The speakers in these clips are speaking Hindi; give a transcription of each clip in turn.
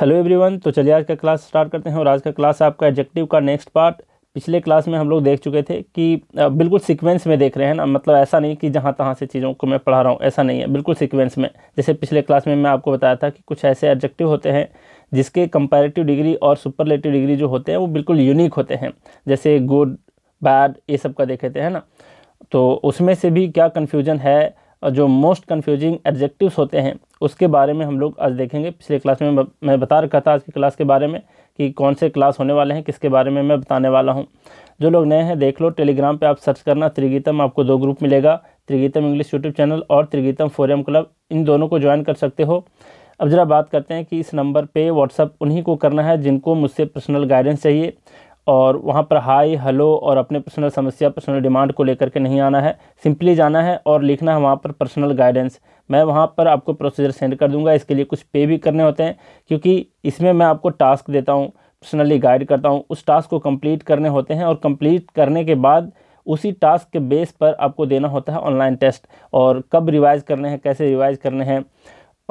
हेलो एवरीवन तो चलिए आज का क्लास स्टार्ट करते हैं और आज का क्लास आपका एडजेक्टिव का नेक्स्ट पार्ट पिछले क्लास में हम लोग देख चुके थे कि बिल्कुल सीक्वेंस में देख रहे हैं ना मतलब ऐसा नहीं कि जहाँ तहाँ से चीज़ों को मैं पढ़ा रहा हूँ ऐसा नहीं है बिल्कुल सीक्वेंस में जैसे पिछले क्लास में मैं आपको बताया था कि कुछ ऐसे एडजेक्टिव होते हैं जिसके कंपेरेटिव डिग्री और सुपरलेटिव डिग्री जो होते हैं वो बिल्कुल यूनिक होते हैं जैसे गुड बैड ये सब का देखे थे है ना तो उसमें से भी क्या कन्फ्यूजन है और जो मोस्ट कन्फ्यूजिंग एडजेक्टिव्स होते हैं उसके बारे में हम लोग आज देखेंगे पिछले क्लास में मैं बता रखा था आज की क्लास के बारे में कि कौन से क्लास होने वाले हैं किसके बारे में मैं बताने वाला हूँ जो लोग नए हैं देख लो टेलीग्राम पे आप सर्च करना त्रिगीतम आपको दो ग्रुप मिलेगा त्रिगीतम इंग्लिश यूट्यूब चैनल और त्रिगीतम फोरम क्लब इन दोनों को ज्वाइन कर सकते हो अब ज़रा बात करते हैं कि इस नंबर पे व्हाट्सअप उन्हीं को करना है जिनको मुझसे पर्सनल गाइडेंस चाहिए और वहाँ पर हाई हेलो और अपने पर्सनल समस्या पर्सनल डिमांड को लेकर के नहीं आना है सिंपली जाना है और लिखना है वहाँ पर पर्सनल गाइडेंस मैं वहाँ पर आपको प्रोसीजर सेंड कर दूँगा इसके लिए कुछ पे भी करने होते हैं क्योंकि इसमें मैं आपको टास्क देता हूँ पर्सनली गाइड करता हूँ उस टास्क को कम्प्लीट करने होते हैं और कम्प्लीट करने के बाद उसी टास्क के बेस पर आपको देना होता है ऑनलाइन टेस्ट और कब रिवाइज़ करने हैं कैसे रिवाइज़ करने हैं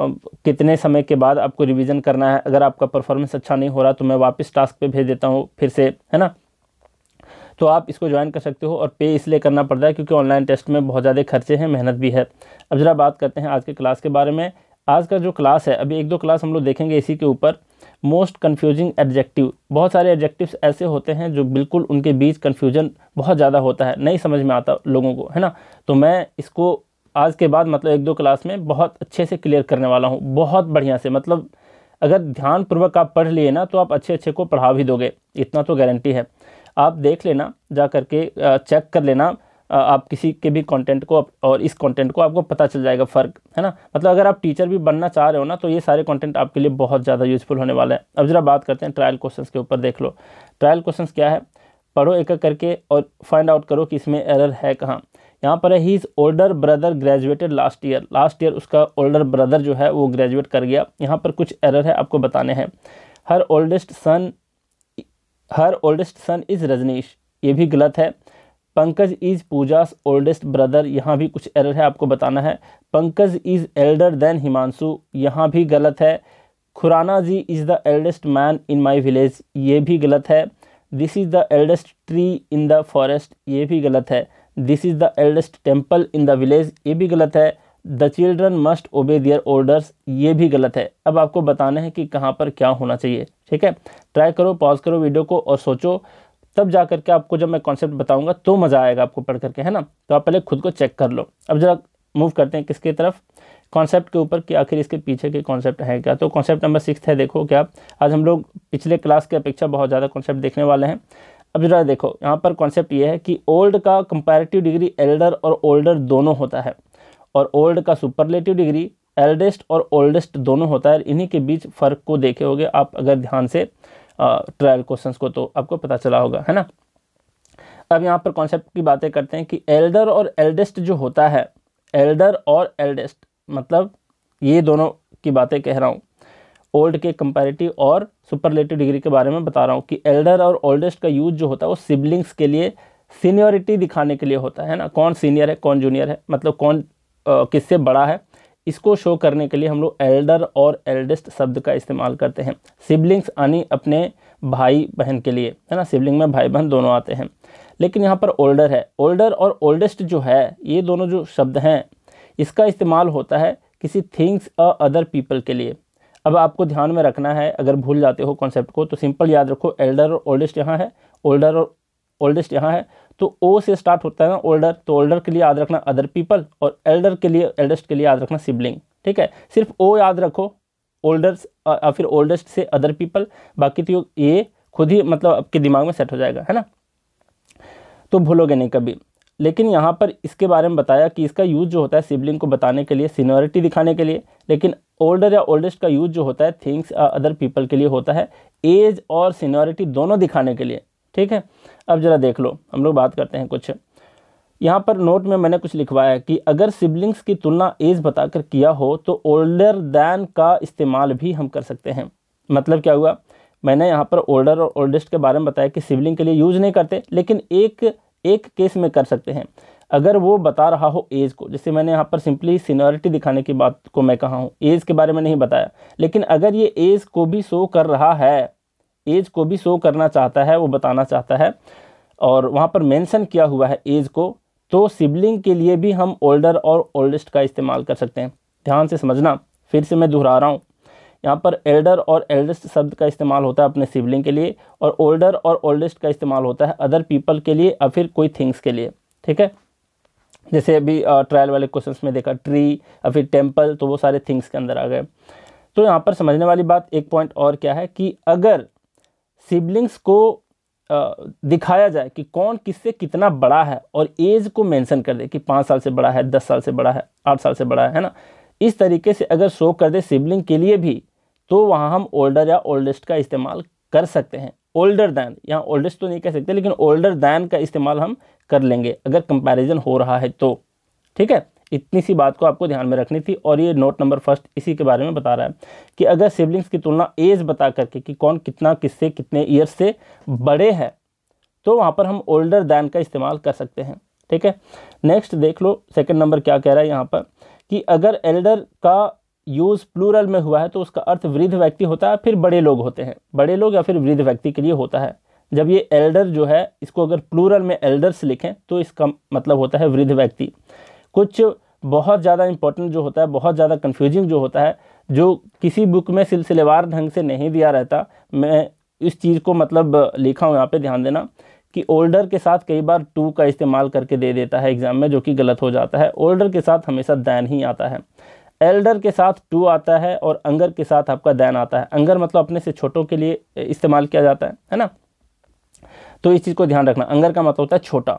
कितने समय के बाद आपको रिवीजन करना है अगर आपका परफॉर्मेंस अच्छा नहीं हो रहा तो मैं वापस टास्क पे भेज देता हूँ फिर से है ना तो आप इसको ज्वाइन कर सकते हो और पे इसलिए करना पड़ता है क्योंकि ऑनलाइन टेस्ट में बहुत ज़्यादा खर्चे हैं मेहनत भी है अब ज़रा बात करते हैं आज के क्लास के बारे में आज का जो क्लास है अभी एक दो क्लास हम लोग देखेंगे इसी के ऊपर मोस्ट कन्फ्यूजिंग एडजेक्टिव बहुत सारे एडजेक्टिव्स ऐसे होते हैं जो बिल्कुल उनके बीच कन्फ्यूजन बहुत ज़्यादा होता है नहीं समझ में आता लोगों को है ना तो मैं इसको आज के बाद मतलब एक दो क्लास में बहुत अच्छे से क्लियर करने वाला हूँ बहुत बढ़िया से मतलब अगर ध्यानपूर्वक आप पढ़ लिए ना तो आप अच्छे अच्छे को पढ़ा भी दोगे इतना तो गारंटी है आप देख लेना जा करके चेक कर लेना आप किसी के भी कंटेंट को और इस कंटेंट को आपको पता चल जाएगा फ़र्क है ना मतलब अगर आप टीचर भी बनना चाह रहे हो ना तो ये सारे कंटेंट आपके लिए बहुत ज़्यादा यूजफुल होने वाला है अब ज़रा बात करते हैं ट्रायल क्वेश्चंस के ऊपर देख लो ट्रायल क्वेश्चंस क्या है पढ़ो एक करके और फाइंड आउट करो कि इसमें एरर है कहाँ यहाँ पर है he is older brother graduated last year last year उसका ओल्डर ब्रदर जो है वो ग्रेजुएट कर गया यहाँ पर कुछ एरर है आपको बताने हैं her oldest son her oldest son is Rajnish ये भी गलत है Pankaj is Pooja's oldest brother यहाँ भी कुछ एरर है आपको बताना है Pankaj is elder than Himanshu यहाँ भी गलत है Khurana ji is the eldest man in my village ये भी गलत है this is the eldest tree in the forest ये भी गलत है this is the eldest temple in the village ये भी गलत है द चिल्ड्रन मस्ट ओबे दियर ऑर्डर्स ये भी गलत है अब आपको बताना है कि कहाँ पर क्या होना चाहिए ठीक है ट्राई करो पॉज करो वीडियो को और सोचो तब जा करके आपको जब मैं कॉन्सेप्ट बताऊँगा तो मज़ा आएगा आपको पढ़ करके है ना तो आप पहले खुद को चेक कर लो अब जरा मूव करते हैं किसके तरफ कॉन्सेप्ट के ऊपर कि आखिर इसके पीछे के कॉन्सेप्ट हैं क्या तो कॉन्सेप्ट नंबर सिक्स है देखो क्या आज हम लोग पिछले क्लास की अपेक्षा बहुत ज़्यादा कॉन्सेप्ट देखने वाले हैं अब जरा देखो यहाँ पर कॉन्सेप्ट ये है कि ओल्ड का कंपैरेटिव डिग्री एल्डर और ओल्डर दोनों होता है और ओल्ड का सुपरलेटिव डिग्री एल्डेस्ट और ओल्डेस्ट दोनों होता है इन्हीं के बीच फ़र्क को देखे होगे आप अगर ध्यान से ट्रायल क्वेश्चंस को तो आपको पता चला होगा है ना अब यहाँ पर कॉन्सेप्ट की बातें करते हैं कि एल्डर और एल्डेस्ट जो होता है एल्डर और एल्डेस्ट मतलब ये दोनों की बातें कह रहा हूँ ओल्ड के कंपेरेटिव और सुपरलेटिव डिग्री के बारे में बता रहा हूँ कि एल्डर और ओल्डेस्ट का यूज जो होता है वो सिबलिंग्स के लिए सीनियरिटी दिखाने के लिए होता है ना कौन सीनियर है कौन जूनियर है मतलब कौन किससे बड़ा है इसको शो करने के लिए हम लोग एल्डर और एल्डेस्ट शब्द का इस्तेमाल करते हैं सिबलिंग्स यानी अपने भाई बहन के लिए है ना सिबलिंग में भाई बहन दोनों आते हैं लेकिन यहाँ पर ओल्डर है ओल्डर और ओल्डेस्ट जो है ये दोनों जो शब्द हैं इसका इस्तेमाल होता है किसी थिंग्स अ अदर पीपल के लिए अब आपको ध्यान में रखना है अगर भूल जाते हो कॉन्सेप्ट को तो सिंपल याद रखो एल्डर और ओल्डेस्ट यहाँ है ओल्डर और ओल्डेस्ट यहाँ है तो ओ से स्टार्ट होता है ना ओल्डर तो ओल्डर के लिए याद रखना अदर पीपल और एल्डर के लिए एल्डेस्ट के लिए याद रखना सिबलिंग ठीक है सिर्फ ओ याद रखो ओल्डर या फिर ओल्डेस्ट से अदर पीपल बाकी तो ये खुद ही मतलब आपके दिमाग में सेट हो जाएगा है ना तो भूलोगे नहीं कभी लेकिन यहाँ पर इसके बारे में बताया कि इसका यूज़ जो होता है सिबलिंग को बताने के लिए सीनियरिटी दिखाने के लिए लेकिन ओल्डर या ओल्डेस्ट का यूज जो होता है थिंग्स अदर पीपल के लिए होता है एज और सीनियरिटी दोनों दिखाने के लिए ठीक है अब ज़रा देख लो हम लोग बात करते हैं कुछ यहाँ पर नोट में मैंने कुछ लिखवाया है कि अगर सिबलिंग्स की तुलना एज बताकर किया हो तो ओल्डर दैन का इस्तेमाल भी हम कर सकते हैं मतलब क्या हुआ मैंने यहाँ पर ओल्डर और ओल्डेस्ट के बारे में बताया कि सिबलिंग के लिए यूज़ नहीं करते लेकिन एक एक केस में कर सकते हैं अगर वो बता रहा हो एज को जैसे मैंने यहाँ पर सिंपली सीनियरिटी दिखाने की बात को मैं कहा हूँ एज के बारे में नहीं बताया लेकिन अगर ये एज को भी शो कर रहा है एज को भी शो करना चाहता है वो बताना चाहता है और वहाँ पर मेंशन किया हुआ है एज को तो सिबलिंग के लिए भी हम ओल्डर और ओल्डेस्ट का इस्तेमाल कर सकते हैं ध्यान से समझना फिर से मैं दोहरा रहा हूँ यहाँ पर एल्डर और एल्डेस्ट शब्द का इस्तेमाल होता है अपने सिबलिंग के लिए और ओल्डर और ओल्डेस्ट का इस्तेमाल होता है अदर पीपल के लिए या फिर कोई थिंग्स के लिए ठीक है जैसे अभी ट्रायल वाले क्वेश्चंस में देखा ट्री या फिर टेम्पल तो वो सारे थिंग्स के अंदर आ गए तो यहाँ पर समझने वाली बात एक पॉइंट और क्या है कि अगर सिबलिंग्स को दिखाया जाए कि कौन किससे कितना बड़ा है और एज को मेंशन कर दे कि पाँच साल से बड़ा है दस साल से बड़ा है आठ साल से बड़ा है, है ना इस तरीके से अगर शो कर दे सिबलिंग के लिए भी तो वहाँ हम ओल्डर या ओल्डेस्ट का इस्तेमाल कर सकते हैं ओल्डर दैन यहाँ ओल्डेस्ट तो नहीं कह सकते लेकिन ओल्डर दैन का इस्तेमाल हम कर लेंगे अगर कंपैरिजन हो रहा है तो ठीक है इतनी सी बात को आपको ध्यान में रखनी थी और ये नोट नंबर फर्स्ट इसी के बारे में बता रहा है कि अगर सिबलिंग्स की तुलना एज बता करके कि कौन कितना किससे कितने ईयर से बड़े हैं तो वहाँ पर हम ओल्डर दैन का इस्तेमाल कर सकते हैं ठीक है नेक्स्ट देख लो सेकेंड नंबर क्या कह रहा है यहाँ पर कि अगर एल्डर का यूज़ प्लूरल में हुआ है तो उसका अर्थ वृद्ध व्यक्ति होता है फिर बड़े लोग होते हैं बड़े लोग या फिर वृद्ध व्यक्ति के लिए होता है जब ये एल्डर जो है इसको अगर प्लूरल में एल्डर्स लिखें तो इसका मतलब होता है वृद्ध व्यक्ति कुछ बहुत ज़्यादा इंपॉर्टेंट जो होता है बहुत ज़्यादा कन्फ्यूजिंग जो होता है जो किसी बुक में सिलसिलेवार ढंग से नहीं दिया रहता मैं इस चीज़ को मतलब लिखा हूँ यहाँ पे ध्यान देना कि ओल्डर के साथ कई बार टू का इस्तेमाल करके दे देता है एग्ज़ाम में जो कि गलत हो जाता है ओल्डर के साथ हमेशा दैन ही आता है एल्डर के साथ टू आता है और अंगर के साथ आपका दैन आता है अंगर मतलब अपने से छोटों के लिए इस्तेमाल किया जाता है है ना तो इस चीज़ को ध्यान रखना अंगर का मतलब होता है छोटा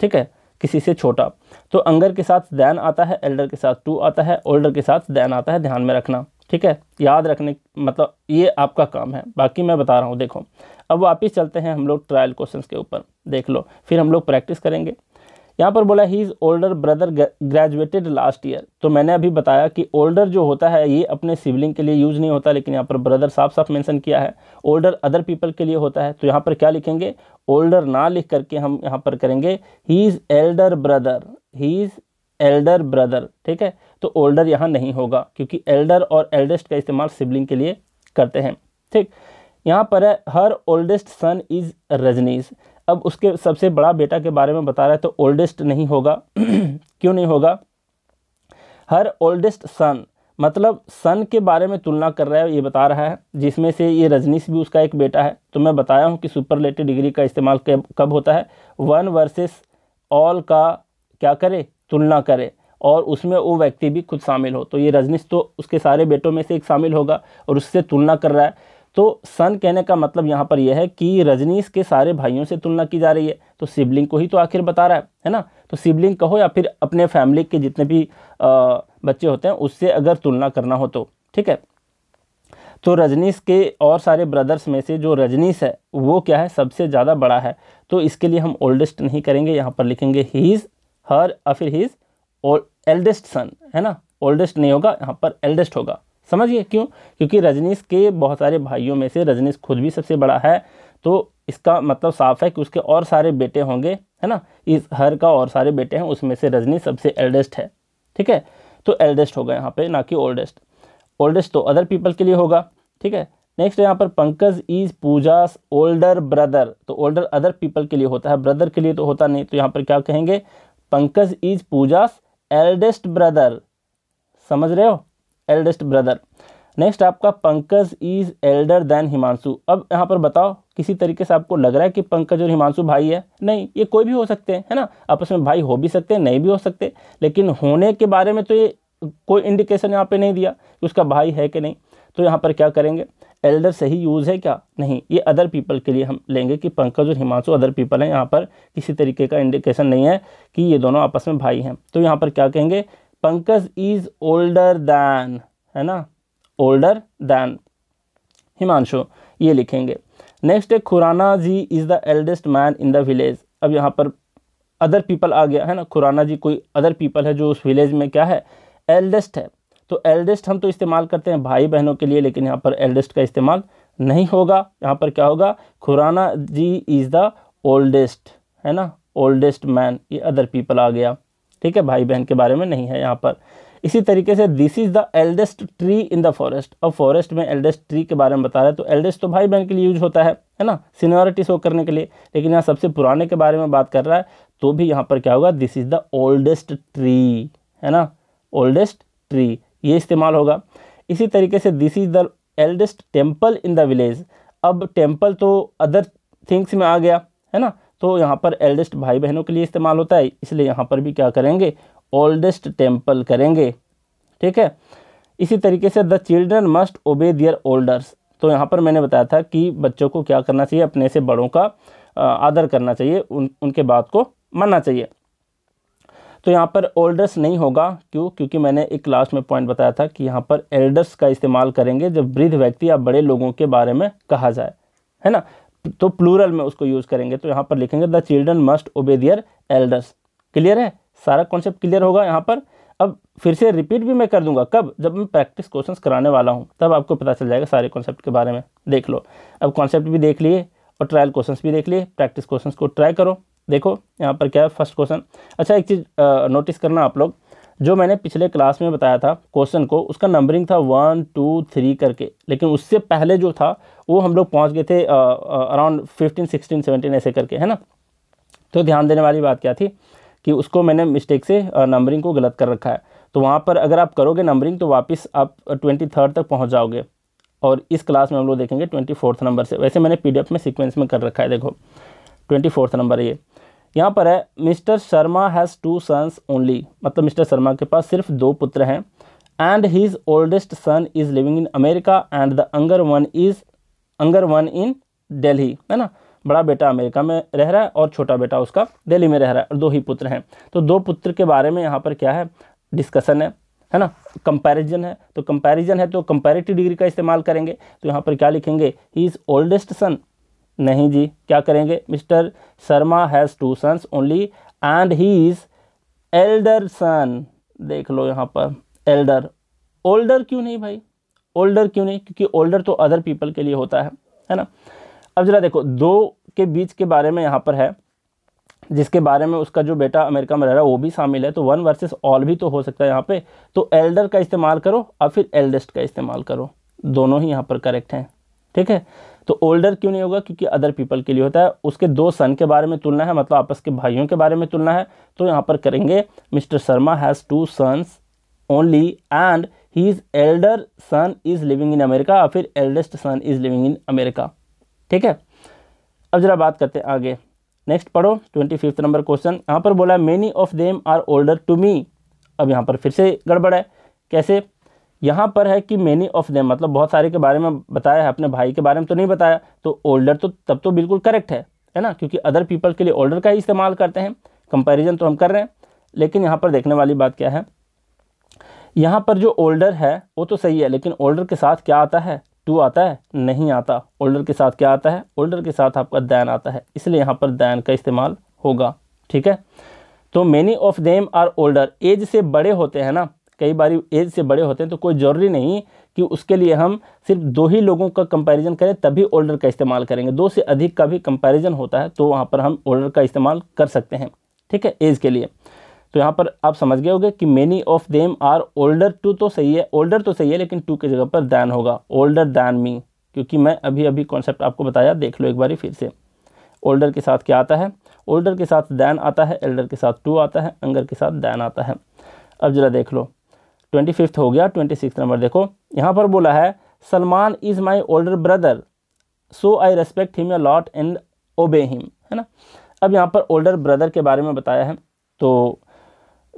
ठीक है किसी से छोटा तो अंगर के साथ दैन आता है एल्डर के साथ टू आता है ओल्डर के साथ दैन आता है ध्यान में रखना ठीक है याद रखने मतलब ये आपका काम है बाकी मैं बता रहा हूँ देखो अब वापिस चलते हैं हम लोग ट्रायल क्वेश्चंस के ऊपर देख लो फिर हम लोग प्रैक्टिस करेंगे यहाँ पर बोला he is older brother graduated last year तो मैंने अभी बताया कि ओल्डर जो होता है ये अपने सिबलिंग के लिए यूज़ नहीं होता लेकिन यहाँ पर ब्रदर साफ साफ मेंशन किया है ओल्डर अदर पीपल के लिए होता है तो यहाँ पर क्या लिखेंगे ओल्डर ना लिख करके हम यहाँ पर करेंगे he is elder brother he is elder brother ठीक है तो ओल्डर यहाँ नहीं होगा क्योंकि एल्डर और एल्डेस्ट का इस्तेमाल सिबलिंग के लिए करते हैं ठीक यहाँ पर है her oldest son is Rajnish अब उसके सबसे बड़ा बेटा के बारे में बता रहा है तो ओल्डेस्ट नहीं होगा क्यों नहीं होगा हर ओल्डेस्ट सन मतलब सन के बारे में तुलना कर रहा है ये बता रहा है जिसमें से ये रजनीश भी उसका एक बेटा है तो मैं बताया हूँ कि सुपरलेटिव डिग्री का इस्तेमाल कब होता है वन वर्सेस ऑल का क्या करे तुलना करे और उसमें वो व्यक्ति भी खुद शामिल हो तो ये रजनीश तो उसके सारे बेटों में से एक शामिल होगा और उससे तुलना कर रहा है तो सन कहने का मतलब यहाँ पर यह है कि रजनीश के सारे भाइयों से तुलना की जा रही है तो सिबलिंग को ही तो आखिर बता रहा है है ना तो सिबलिंग कहो या फिर अपने फैमिली के जितने भी आ, बच्चे होते हैं उससे अगर तुलना करना हो तो ठीक है तो रजनीश के और सारे ब्रदर्स में से जो रजनीश है वो क्या है सबसे ज़्यादा बड़ा है तो इसके लिए हम ओल्डेस्ट नहीं करेंगे यहाँ पर लिखेंगे ही इज़ हर या फिर हीज़ एल्डेस्ट सन है ना ओल्डेस्ट नहीं होगा यहाँ पर एल्डेस्ट होगा समझिए क्यों क्योंकि रजनीश के बहुत सारे भाइयों में से रजनीश खुद भी सबसे बड़ा है तो इसका मतलब साफ है कि उसके और सारे बेटे होंगे है ना इस हर का और सारे बेटे हैं उसमें से रजनी सबसे एल्डेस्ट है ठीक है तो एल्डेस्ट होगा यहाँ पे ना कि ओल्डेस्ट ओल्डेस्ट तो अदर पीपल के लिए होगा ठीक है नेक्स्ट यहाँ पर Pankaj is Pooja's older brother तो ओल्डर अदर पीपल के लिए होता है ब्रदर के लिए तो होता नहीं तो यहाँ पर क्या कहेंगे Pankaj is Pooja's eldest brother समझ रहे हो एल्डेस्ट ब्रदर नेक्स्ट आपका Pankaj is elder than Himanshu अब यहाँ पर बताओ किसी तरीके से आपको लग रहा है कि पंकज और हिमांशु भाई है नहीं ये कोई भी हो सकते हैं है ना आपस में भाई हो भी सकते हैं नहीं भी हो सकते लेकिन होने के बारे में तो ये कोई इंडिकेशन यहाँ पे नहीं दिया कि उसका भाई है कि नहीं तो यहाँ पर क्या करेंगे एल्डर सही यूज़ है क्या नहीं ये अदर पीपल के लिए हम लेंगे कि पंकज और हिमांशु अदर पीपल हैं यहाँ पर किसी तरीके का इंडिकेशन नहीं है कि ये दोनों आपस में भाई हैं तो यहाँ पर क्या कहेंगे पंकज इज ओल्डर दैन है ना ओल्डर दैन हिमांशु ये लिखेंगे नेक्स्ट है Khurana ji is the eldest man in the village अब यहाँ पर अदर पीपल आ गया है ना खुराना जी कोई अदर पीपल है जो उस विलेज में क्या है एल्डेस्ट है तो एल्डेस्ट हम तो इस्तेमाल करते हैं भाई बहनों के लिए लेकिन यहाँ पर एल्डेस्ट का इस्तेमाल नहीं होगा यहाँ पर क्या होगा Khurana ji is the oldest है ना ओल्डेस्ट मैन ये अदर पीपल आ गया ठीक है भाई बहन के बारे में नहीं है यहाँ पर इसी तरीके से this is the eldest tree in the forest अब फॉरेस्ट में एल्डेस्ट ट्री के बारे में बता रहा है तो एल्डेस्ट तो भाई बहन के लिए यूज होता है है ना सीनियरिटी शो करने के लिए लेकिन यहाँ सबसे पुराने के बारे में बात कर रहा है तो भी यहाँ पर क्या होगा this is the oldest tree है ना ओल्डेस्ट ट्री ये इस्तेमाल होगा इसी तरीके से this is the eldest temple in the village अब टेम्पल तो अदर थिंग्स में आ गया है ना तो यहाँ पर एल्डेस्ट भाई बहनों के लिए इस्तेमाल होता है इसलिए यहाँ पर भी क्या करेंगे ओल्डेस्ट टेम्पल करेंगे ठीक है इसी तरीके से द चिल्ड्रन मस्ट ओबे दियर ओल्डर्स तो यहाँ पर मैंने बताया था कि बच्चों को क्या करना चाहिए अपने से बड़ों का आदर करना चाहिए उन उनके बात को मानना चाहिए तो यहाँ पर ओल्डर्स नहीं होगा क्यों क्योंकि मैंने एक क्लास में पॉइंट बताया था कि यहाँ पर एल्डर्स का इस्तेमाल करेंगे जब वृद्ध व्यक्ति या बड़े लोगों के बारे में कहा जाए है ना तो प्लूरल में उसको यूज़ करेंगे तो यहाँ पर लिखेंगे द चिल्ड्रन मस्ट ओबे दियर एल्डर्स क्लियर है सारा कॉन्सेप्ट क्लियर होगा यहाँ पर अब फिर से रिपीट भी मैं कर दूंगा कब जब मैं प्रैक्टिस क्वेश्चंस कराने वाला हूँ तब आपको पता चल जाएगा सारे कॉन्सेप्ट के बारे में देख लो अब कॉन्सेप्ट भी देख लिए और ट्रायल क्वेश्चंस भी देख लिए प्रैक्टिस क्वेश्चंस को ट्राई करो देखो यहाँ पर क्या है फर्स्ट क्वेश्चन अच्छा एक चीज़ नोटिस करना आप लोग जो मैंने पिछले क्लास में बताया था क्वेश्चन को उसका नंबरिंग था वन टू थ्री करके लेकिन उससे पहले जो था वो हम लोग पहुँच गए थे अराउंड फिफ्टीन सिक्सटीन सेवनटीन ऐसे करके है ना तो ध्यान देने वाली बात क्या थी कि उसको मैंने मिस्टेक से नंबरिंग को गलत कर रखा है तो वहाँ पर अगर आप करोगे नंबरिंग तो वापस आप ट्वेंटी थर्ड तक पहुँच जाओगे और इस क्लास में हम लोग देखेंगे ट्वेंटी फोर्थ नंबर से वैसे मैंने पी में सिक्वेंस में कर रखा है देखो ट्वेंटी फोर्थ नंबर ये यहाँ पर है mister Sharma has two sons only मतलब मिस्टर शर्मा के पास सिर्फ दो पुत्र हैं and his oldest son is living in America and the younger one is younger one in Delhi है ना बड़ा बेटा अमेरिका में रह रहा है और छोटा बेटा उसका दिल्ली में रह रहा है और दो ही पुत्र हैं तो दो पुत्र के बारे में यहाँ पर क्या है डिस्कशन है है ना कंपैरिजन है तो कंपैरिजन है तो कंपैरेटिव डिग्री का इस्तेमाल करेंगे तो यहाँ पर क्या लिखेंगे ही इज़ ओल्डेस्ट सन नहीं जी क्या करेंगे mister Sharma has two sons only and he is elder son देख लो यहाँ पर एल्डर ओल्डर क्यों नहीं भाई ओल्डर क्यों नहीं क्योंकि ओल्डर तो अदर पीपल के लिए होता है है ना अब जरा देखो दो के बीच के बारे में यहाँ पर है जिसके बारे में उसका जो बेटा अमेरिका में रह रहा है वो भी शामिल है तो वन वर्सेस ऑल भी तो हो सकता है यहाँ पे तो एल्डर का इस्तेमाल करो और फिर एल्डेस्ट का इस्तेमाल करो दोनों ही यहाँ पर करेक्ट हैं ठीक है तो ओल्डर क्यों नहीं होगा क्योंकि अदर पीपल के लिए होता है उसके दो सन के बारे में तुलना है मतलब आपस के भाइयों के बारे में तुलना है तो यहाँ पर करेंगे mister Sharma has two sons only and he is elder son is living in America या फिर eldest son is living in America ठीक है अब ज़रा बात करते हैं आगे नेक्स्ट पढ़ो ट्वेंटी फिफ्थ नंबर क्वेश्चन यहाँ पर बोला many of them are older to me अब यहाँ पर फिर से गड़बड़ है कैसे यहाँ पर है कि मैनी ऑफ देम मतलब बहुत सारे के बारे में बताया है अपने भाई के बारे में तो नहीं बताया तो ओल्डर तो तब तो बिल्कुल करेक्ट है है ना क्योंकि अदर पीपल के लिए ओल्डर का ही इस्तेमाल करते हैं कंपैरिजन तो हम कर रहे हैं लेकिन यहाँ पर देखने वाली बात क्या है यहाँ पर जो ओल्डर है वो तो सही है लेकिन ओल्डर के साथ क्या आता है टू आता है नहीं आता ओल्डर के साथ क्या आता है ओल्डर के साथ आपका दैन आता है इसलिए यहाँ पर दैन का इस्तेमाल होगा ठीक है तो many of them are older age से बड़े होते हैं ना कई बार एज से बड़े होते हैं तो कोई ज़रूरी नहीं कि उसके लिए हम सिर्फ दो ही लोगों का कंपैरिजन करें तभी ओल्डर का इस्तेमाल करेंगे दो से अधिक का भी कंपैरिजन होता है तो वहाँ पर हम ओल्डर का इस्तेमाल कर सकते हैं ठीक है एज के लिए तो यहाँ पर आप समझ गए होंगे कि many of them are older to तो सही है ओल्डर तो सही है लेकिन टू की जगह पर दैन होगा ओल्डर दैन मी क्योंकि मैं अभी अभी कॉन्सेप्ट आपको बताया देख लो एक बार फिर से ओल्डर के साथ क्या आता है ओल्डर के साथ दैन आता है एल्डर के साथ टू आता है अंगर के साथ दैन आता है अब ज़रा देख लो ट्वेंटी फिफ्थ हो गया ट्वेंटी सिक्स नंबर देखो यहाँ पर बोला है Salman is my older brother so I respect him a lot and obey him है ना अब यहाँ पर ओल्डर ब्रदर के बारे में बताया है तो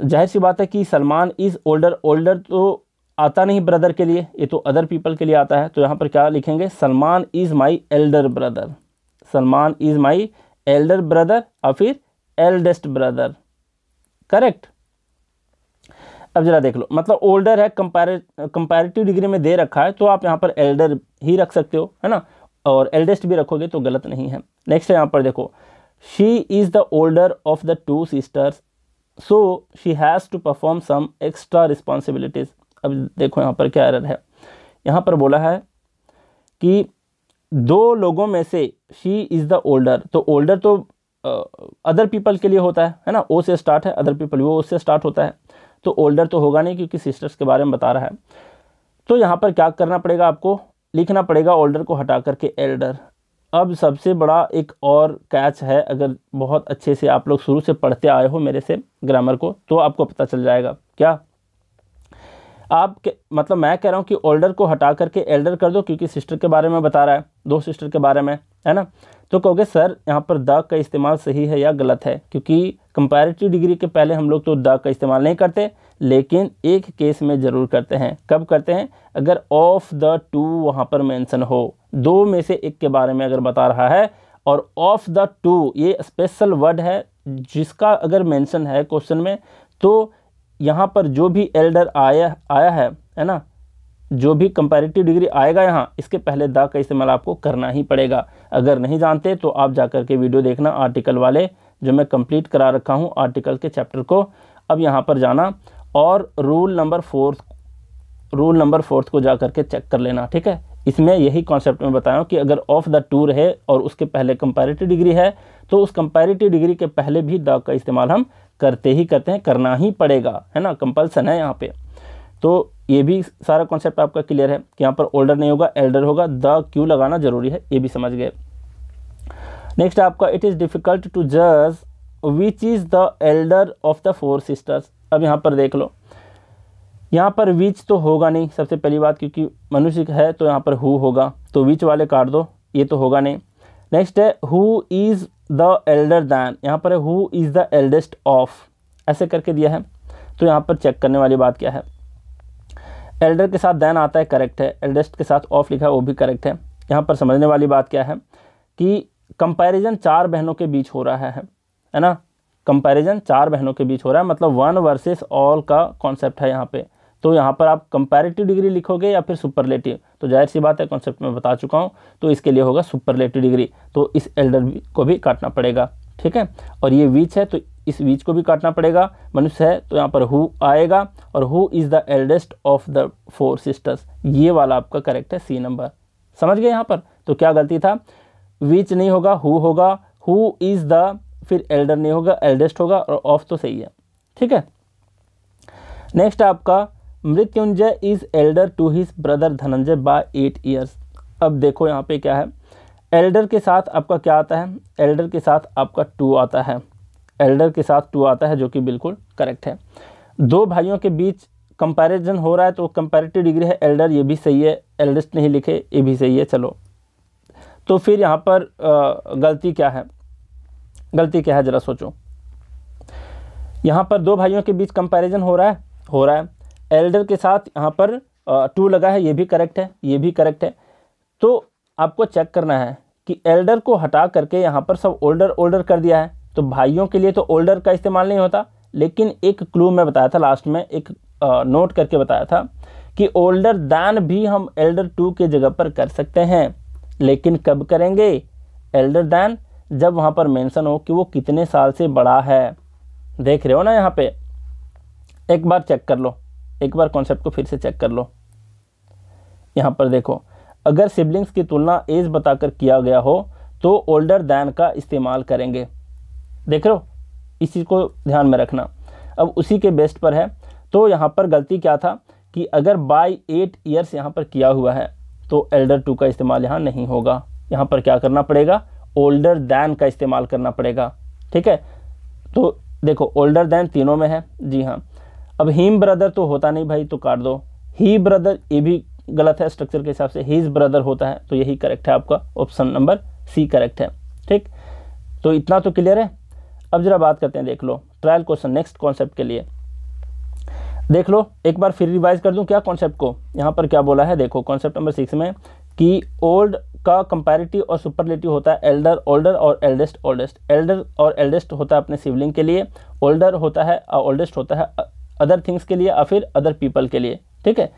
जाहिर सी बात है कि सलमान इज़ ओल्डर ओल्डर तो आता नहीं ब्रदर के लिए ये तो अदर पीपल के लिए आता है तो यहाँ पर क्या लिखेंगे Salman is my elder brother Salman is my elder brother और फिर एल्डेस्ट ब्रदर करेक्ट अब जरा देख लो मतलब ओल्डर है कंपेरे कंपेरेटिव डिग्री में दे रखा है तो आप यहाँ पर एल्डर ही रख सकते हो है ना और एल्डेस्ट भी रखोगे तो गलत नहीं है नेक्स्ट है यहाँ पर देखो she is the older of the two sisters so she has to perform some extra responsibilities अब देखो यहाँ पर क्या एरर है यहाँ पर बोला है कि दो लोगों में से शी इज़ द ओल्डर तो ओल्डर तो अदर uh, पीपल के लिए होता है है ना ओ से स्टार्ट है अदर पीपल वो ओ से स्टार्ट होता है तो ओल्डर तो होगा नहीं क्योंकि सिस्टर्स के बारे में बता रहा है तो यहाँ पर क्या करना पड़ेगा आपको लिखना पड़ेगा ओल्डर को हटा करके एल्डर अब सबसे बड़ा एक और कैच है अगर बहुत अच्छे से आप लोग शुरू से पढ़ते आए हो मेरे से ग्रामर को तो आपको पता चल जाएगा क्या आप के, मतलब मैं कह रहा हूँ कि ओल्डर को हटा करके एल्डर कर दो क्योंकि सिस्टर के बारे में बता रहा है दो सिस्टर के बारे में है ना तो कहोगे सर यहाँ पर द का इस्तेमाल सही है या गलत है क्योंकि कंपैरेटिव डिग्री के पहले हम लोग तो द का इस्तेमाल नहीं करते लेकिन एक केस में ज़रूर करते हैं कब करते हैं अगर ऑफ द टू वहाँ पर मेंशन हो दो में से एक के बारे में अगर बता रहा है और ऑफ द टू ये स्पेशल वर्ड है जिसका अगर मेंशन है क्वेश्चन में तो यहाँ पर जो भी एल्डर आया आया है है ना जो भी कंपैरेटिव डिग्री आएगा यहाँ इसके पहले द का इस्तेमाल आपको करना ही पड़ेगा अगर नहीं जानते तो आप जा के वीडियो देखना आर्टिकल वाले जो मैं कंप्लीट करा रखा हूँ आर्टिकल के चैप्टर को अब यहाँ पर जाना और rule number fourth rule number fourth को जा कर के चेक कर लेना ठीक है इसमें यही कॉन्सेप्ट में बताया हूँ कि अगर ऑफ द टूर है और उसके पहले कंपेरेटिव डिग्री है तो उस कंपेरेटिव डिग्री के पहले भी द का इस्तेमाल हम करते ही करते हैं करना ही पड़ेगा है ना कंपल्सन है यहाँ पे तो ये भी सारा कॉन्सेप्ट आपका क्लियर है कि यहाँ पर ओल्डर नहीं होगा एल्डर होगा द क्यू लगाना जरूरी है ये भी समझ गए नेक्स्ट आपका इट इज़ डिफ़िकल्ट टू जज which is the elder of the four sisters अब यहाँ पर देख लो यहाँ पर विच तो होगा नहीं सबसे पहली बात क्योंकि मनुष्य है तो यहाँ पर हु होगा तो विच वाले काट दो ये तो होगा नहीं नेक्स्ट है who is the elder than यहाँ पर है who is the eldest of ऐसे करके दिया है तो यहाँ पर चेक करने वाली बात क्या है एल्डर के साथ दैन आता है करेक्ट है एल्डेस्ट के साथ ऑफ लिखा है वो भी करेक्ट है यहाँ पर समझने वाली बात क्या है कि कंपैरिजन चार बहनों के बीच हो रहा है है ना कंपैरिजन चार बहनों के बीच हो रहा है मतलब वन वर्सेस ऑल का कॉन्सेप्ट है यहाँ पे तो यहाँ पर आप कंपेरेटिव डिग्री लिखोगे या फिर सुपरलेटिव तो जाहिर सी बात है कॉन्सेप्ट में बता चुका हूँ तो इसके लिए होगा सुपरलेटिव डिग्री तो इस एल्डर को भी काटना पड़ेगा ठीक है और ये वीच है तो इस वीच को भी काटना पड़ेगा मनुष्य है तो यहाँ पर हु आएगा और who is the eldest of the four sisters ये वाला आपका करेक्ट है सी नंबर समझ गए यहाँ पर तो क्या गलती था वीच नहीं होगा हु होगा हु इज़ द फिर एल्डर नहीं होगा एल्डेस्ट होगा और ऑफ तो सही है ठीक है नेक्स्ट आपका Mrityunjay is elder to his brother Dhananjay by eight years अब देखो यहाँ पे क्या है एल्डर के साथ आपका क्या आता है एल्डर के साथ आपका टू आता है एल्डर के साथ टू आता है जो कि बिल्कुल करेक्ट है दो भाइयों के बीच कंपैरिजन हो रहा है तो कंपैरेटिव डिग्री है एल्डर ये भी सही है एल्डेस्ट नहीं लिखे ये भी सही है चलो तो फिर यहाँ पर गलती क्या है गलती क्या है ज़रा सोचो यहाँ पर दो भाइयों के बीच कंपैरिजन हो रहा है हो रहा है एल्डर के साथ यहाँ पर टू लगा है ये भी करेक्ट है ये भी करेक्ट है तो आपको चेक करना है कि एल्डर को हटा करके यहाँ पर सब ओल्डर ओल्डर कर दिया है तो भाइयों के लिए तो ओल्डर का इस्तेमाल नहीं होता लेकिन एक क्लू मैं बताया था लास्ट में एक नोट करके बताया था कि ओल्डर दैन भी हम एल्डर टू के जगह पर कर सकते हैं लेकिन कब करेंगे एल्डर दैन जब वहाँ पर मेंशन हो कि वो कितने साल से बड़ा है देख रहे हो ना यहाँ पे एक बार चेक कर लो एक बार कॉन्सेप्ट को फिर से चेक कर लो यहाँ पर देखो अगर सिबलिंग्स की तुलना एज बताकर किया गया हो तो ओल्डर दैन का इस्तेमाल करेंगे देख रहे हो इस चीज़ को ध्यान में रखना अब उसी के बेस्ट पर है तो यहाँ पर गलती क्या था कि अगर बाई एट ईयर्स यहाँ पर किया हुआ है तो एल्डर टू का इस्तेमाल यहाँ नहीं होगा यहाँ पर क्या करना पड़ेगा ओल्डर दैन का इस्तेमाल करना पड़ेगा ठीक है तो देखो ओल्डर दैन तीनों में है जी हाँ अब हीम ब्रदर तो होता नहीं भाई तो काट दो ही ब्रदर ये भी गलत है स्ट्रक्चर के हिसाब से हीज ब्रदर होता है तो यही करेक्ट है आपका ऑप्शन नंबर सी करेक्ट है ठीक तो इतना तो क्लियर है अब जरा बात करते हैं देख लो ट्रायल क्वेश्चन नेक्स्ट कॉन्सेप्ट के लिए देख लो एक बार फिर रिवाइज कर दूं क्या कॉन्सेप्ट को यहाँ पर क्या बोला है देखो कॉन्सेप्ट नंबर सिक्स में कि ओल्ड का कंपैरेटिव और सुपरलेटिव होता है एल्डर ओल्डर और एल्डेस्ट ओल्डेस्ट एल्डर और एल्डेस्ट होता है अपने सिवलिंग के लिए ओल्डर होता है और ओल्डेस्ट होता है अदर थिंग्स के लिए या फिर अदर पीपल के लिए ठीक है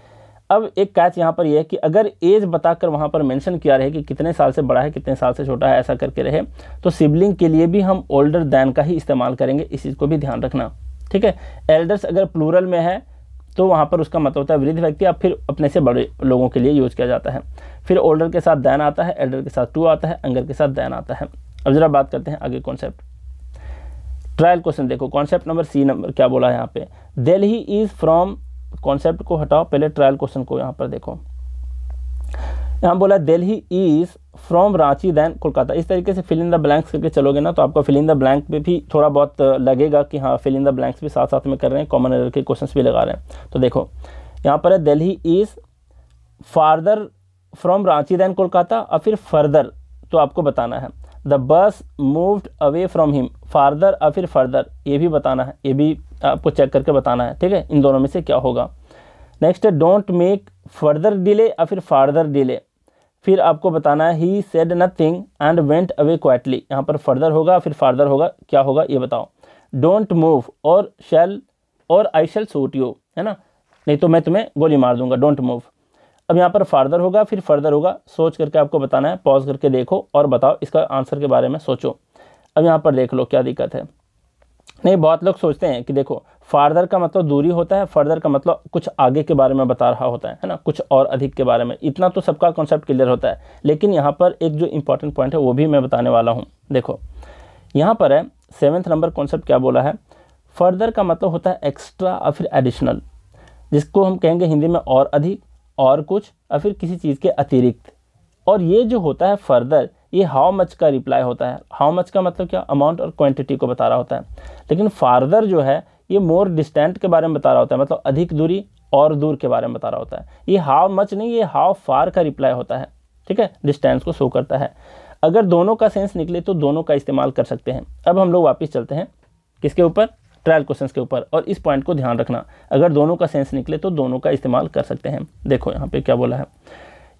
अब एक कैच यहाँ पर यह है कि अगर एज बताकर वहाँ पर मेंशन किया रहे कि कितने साल से बड़ा है कितने साल से छोटा है ऐसा करके रहे तो सिबलिंग के लिए भी हम ओल्डर दैन का ही इस्तेमाल करेंगे इस चीज़ को भी ध्यान रखना ठीक है एल्डर्स अगर प्लूरल में है तो वहाँ पर उसका मतलब होता है वृद्ध व्यक्ति या फिर अपने से बड़े लोगों के लिए यूज किया जाता है फिर ओल्डर के साथ दैन आता है एल्डर के साथ टू आता है अंगर के साथ दैन आता है अब ज़रा बात करते हैं आगे कॉन्सेप्ट ट्रायल क्वेश्चन देखो कॉन्सेप्ट नंबर सी नंबर क्या बोला है यहाँ पे दिल्ली इज़ फ्रॉम कॉन्सेप्ट को हटाओ पहले ट्रायल क्वेश्चन को यहाँ पर देखो यहाँ बोला Delhi is from Ranchi than Kolkata इस तरीके से फिलिंग द ब्लैंक्स करके चलोगे ना तो आपको फिलिंग द ब्लैंक पे भी थोड़ा बहुत लगेगा कि हाँ फिलिंग द ब्लैंक्स भी साथ साथ में कर रहे हैं कॉमन एरर के क्वेश्चन भी लगा रहे हैं तो देखो यहाँ पर है Delhi is farther from Ranchi than Kolkata और फिर फर्दर तो आपको बताना है the bus moved away from him farther या फिर फर्दर ये भी बताना है ये भी आपको चेक करके बताना है ठीक है इन दोनों में से क्या होगा next don't make further delay या फिर फार्दर डिले फिर आपको बताना है he said nothing and went away quietly यहाँ पर फर्दर होगा फिर फार्दर होगा क्या होगा ये बताओ डोंट मूव और शैल और आई शैल सूट यू है ना नहीं तो मैं तुम्हें गोली मार दूंगा डोंट मूव अब यहाँ पर फार्दर होगा फिर फर्दर होगा सोच करके आपको बताना है पॉज करके देखो और बताओ इसका आंसर के बारे में सोचो अब यहाँ पर देख लो क्या दिक्कत है नहीं बहुत लोग सोचते हैं कि देखो फार्दर का मतलब दूरी होता है फर्दर का मतलब कुछ आगे के बारे में बता रहा होता है है ना कुछ और अधिक के बारे में इतना तो सबका कॉन्सेप्ट क्लियर होता है लेकिन यहाँ पर एक जो इंपॉर्टेंट पॉइंट है वो भी मैं बताने वाला हूँ देखो यहाँ पर है सेवन्थ नंबर कॉन्सेप्ट क्या बोला है फर्दर का मतलब होता है एक्स्ट्रा और फिर एडिशनल जिसको हम कहेंगे हिंदी में और अधिक और कुछ या फिर किसी चीज़ के अतिरिक्त और ये जो होता है फर्दर ये हाउ मच का रिप्लाई होता है हाउ मच का मतलब क्या अमाउंट और क्वांटिटी को बता रहा होता है लेकिन फार्दर जो है ये मोर डिस्टेंट के बारे में बता रहा होता है मतलब अधिक दूरी और दूर के बारे में बता रहा होता है ये हाउ मच नहीं ये हाउ फार का रिप्लाई होता है ठीक है डिस्टेंस को शो करता है अगर दोनों का सेंस निकले तो दोनों का इस्तेमाल कर सकते हैं अब हम लोग वापस चलते हैं किसके ऊपर ट्रायल क्वेश्चन के ऊपर और इस पॉइंट को ध्यान रखना अगर दोनों का सेंस निकले तो दोनों का इस्तेमाल कर सकते हैं देखो यहाँ पर क्या बोला है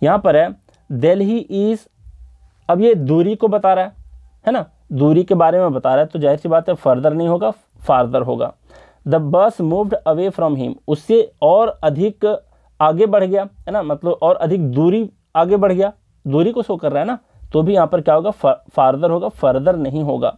यहाँ पर है दिल्ली इज़ अब ये दूरी को बता रहा है है ना दूरी के बारे में बता रहा है तो जाहिर सी बात है फर्दर नहीं होगा फार्दर होगा the bus moved away from him उससे और अधिक आगे बढ़ गया है ना मतलब और अधिक दूरी आगे बढ़ गया दूरी को शो कर रहा है ना तो भी यहाँ पर क्या होगा फार्दर होगा फर्दर नहीं होगा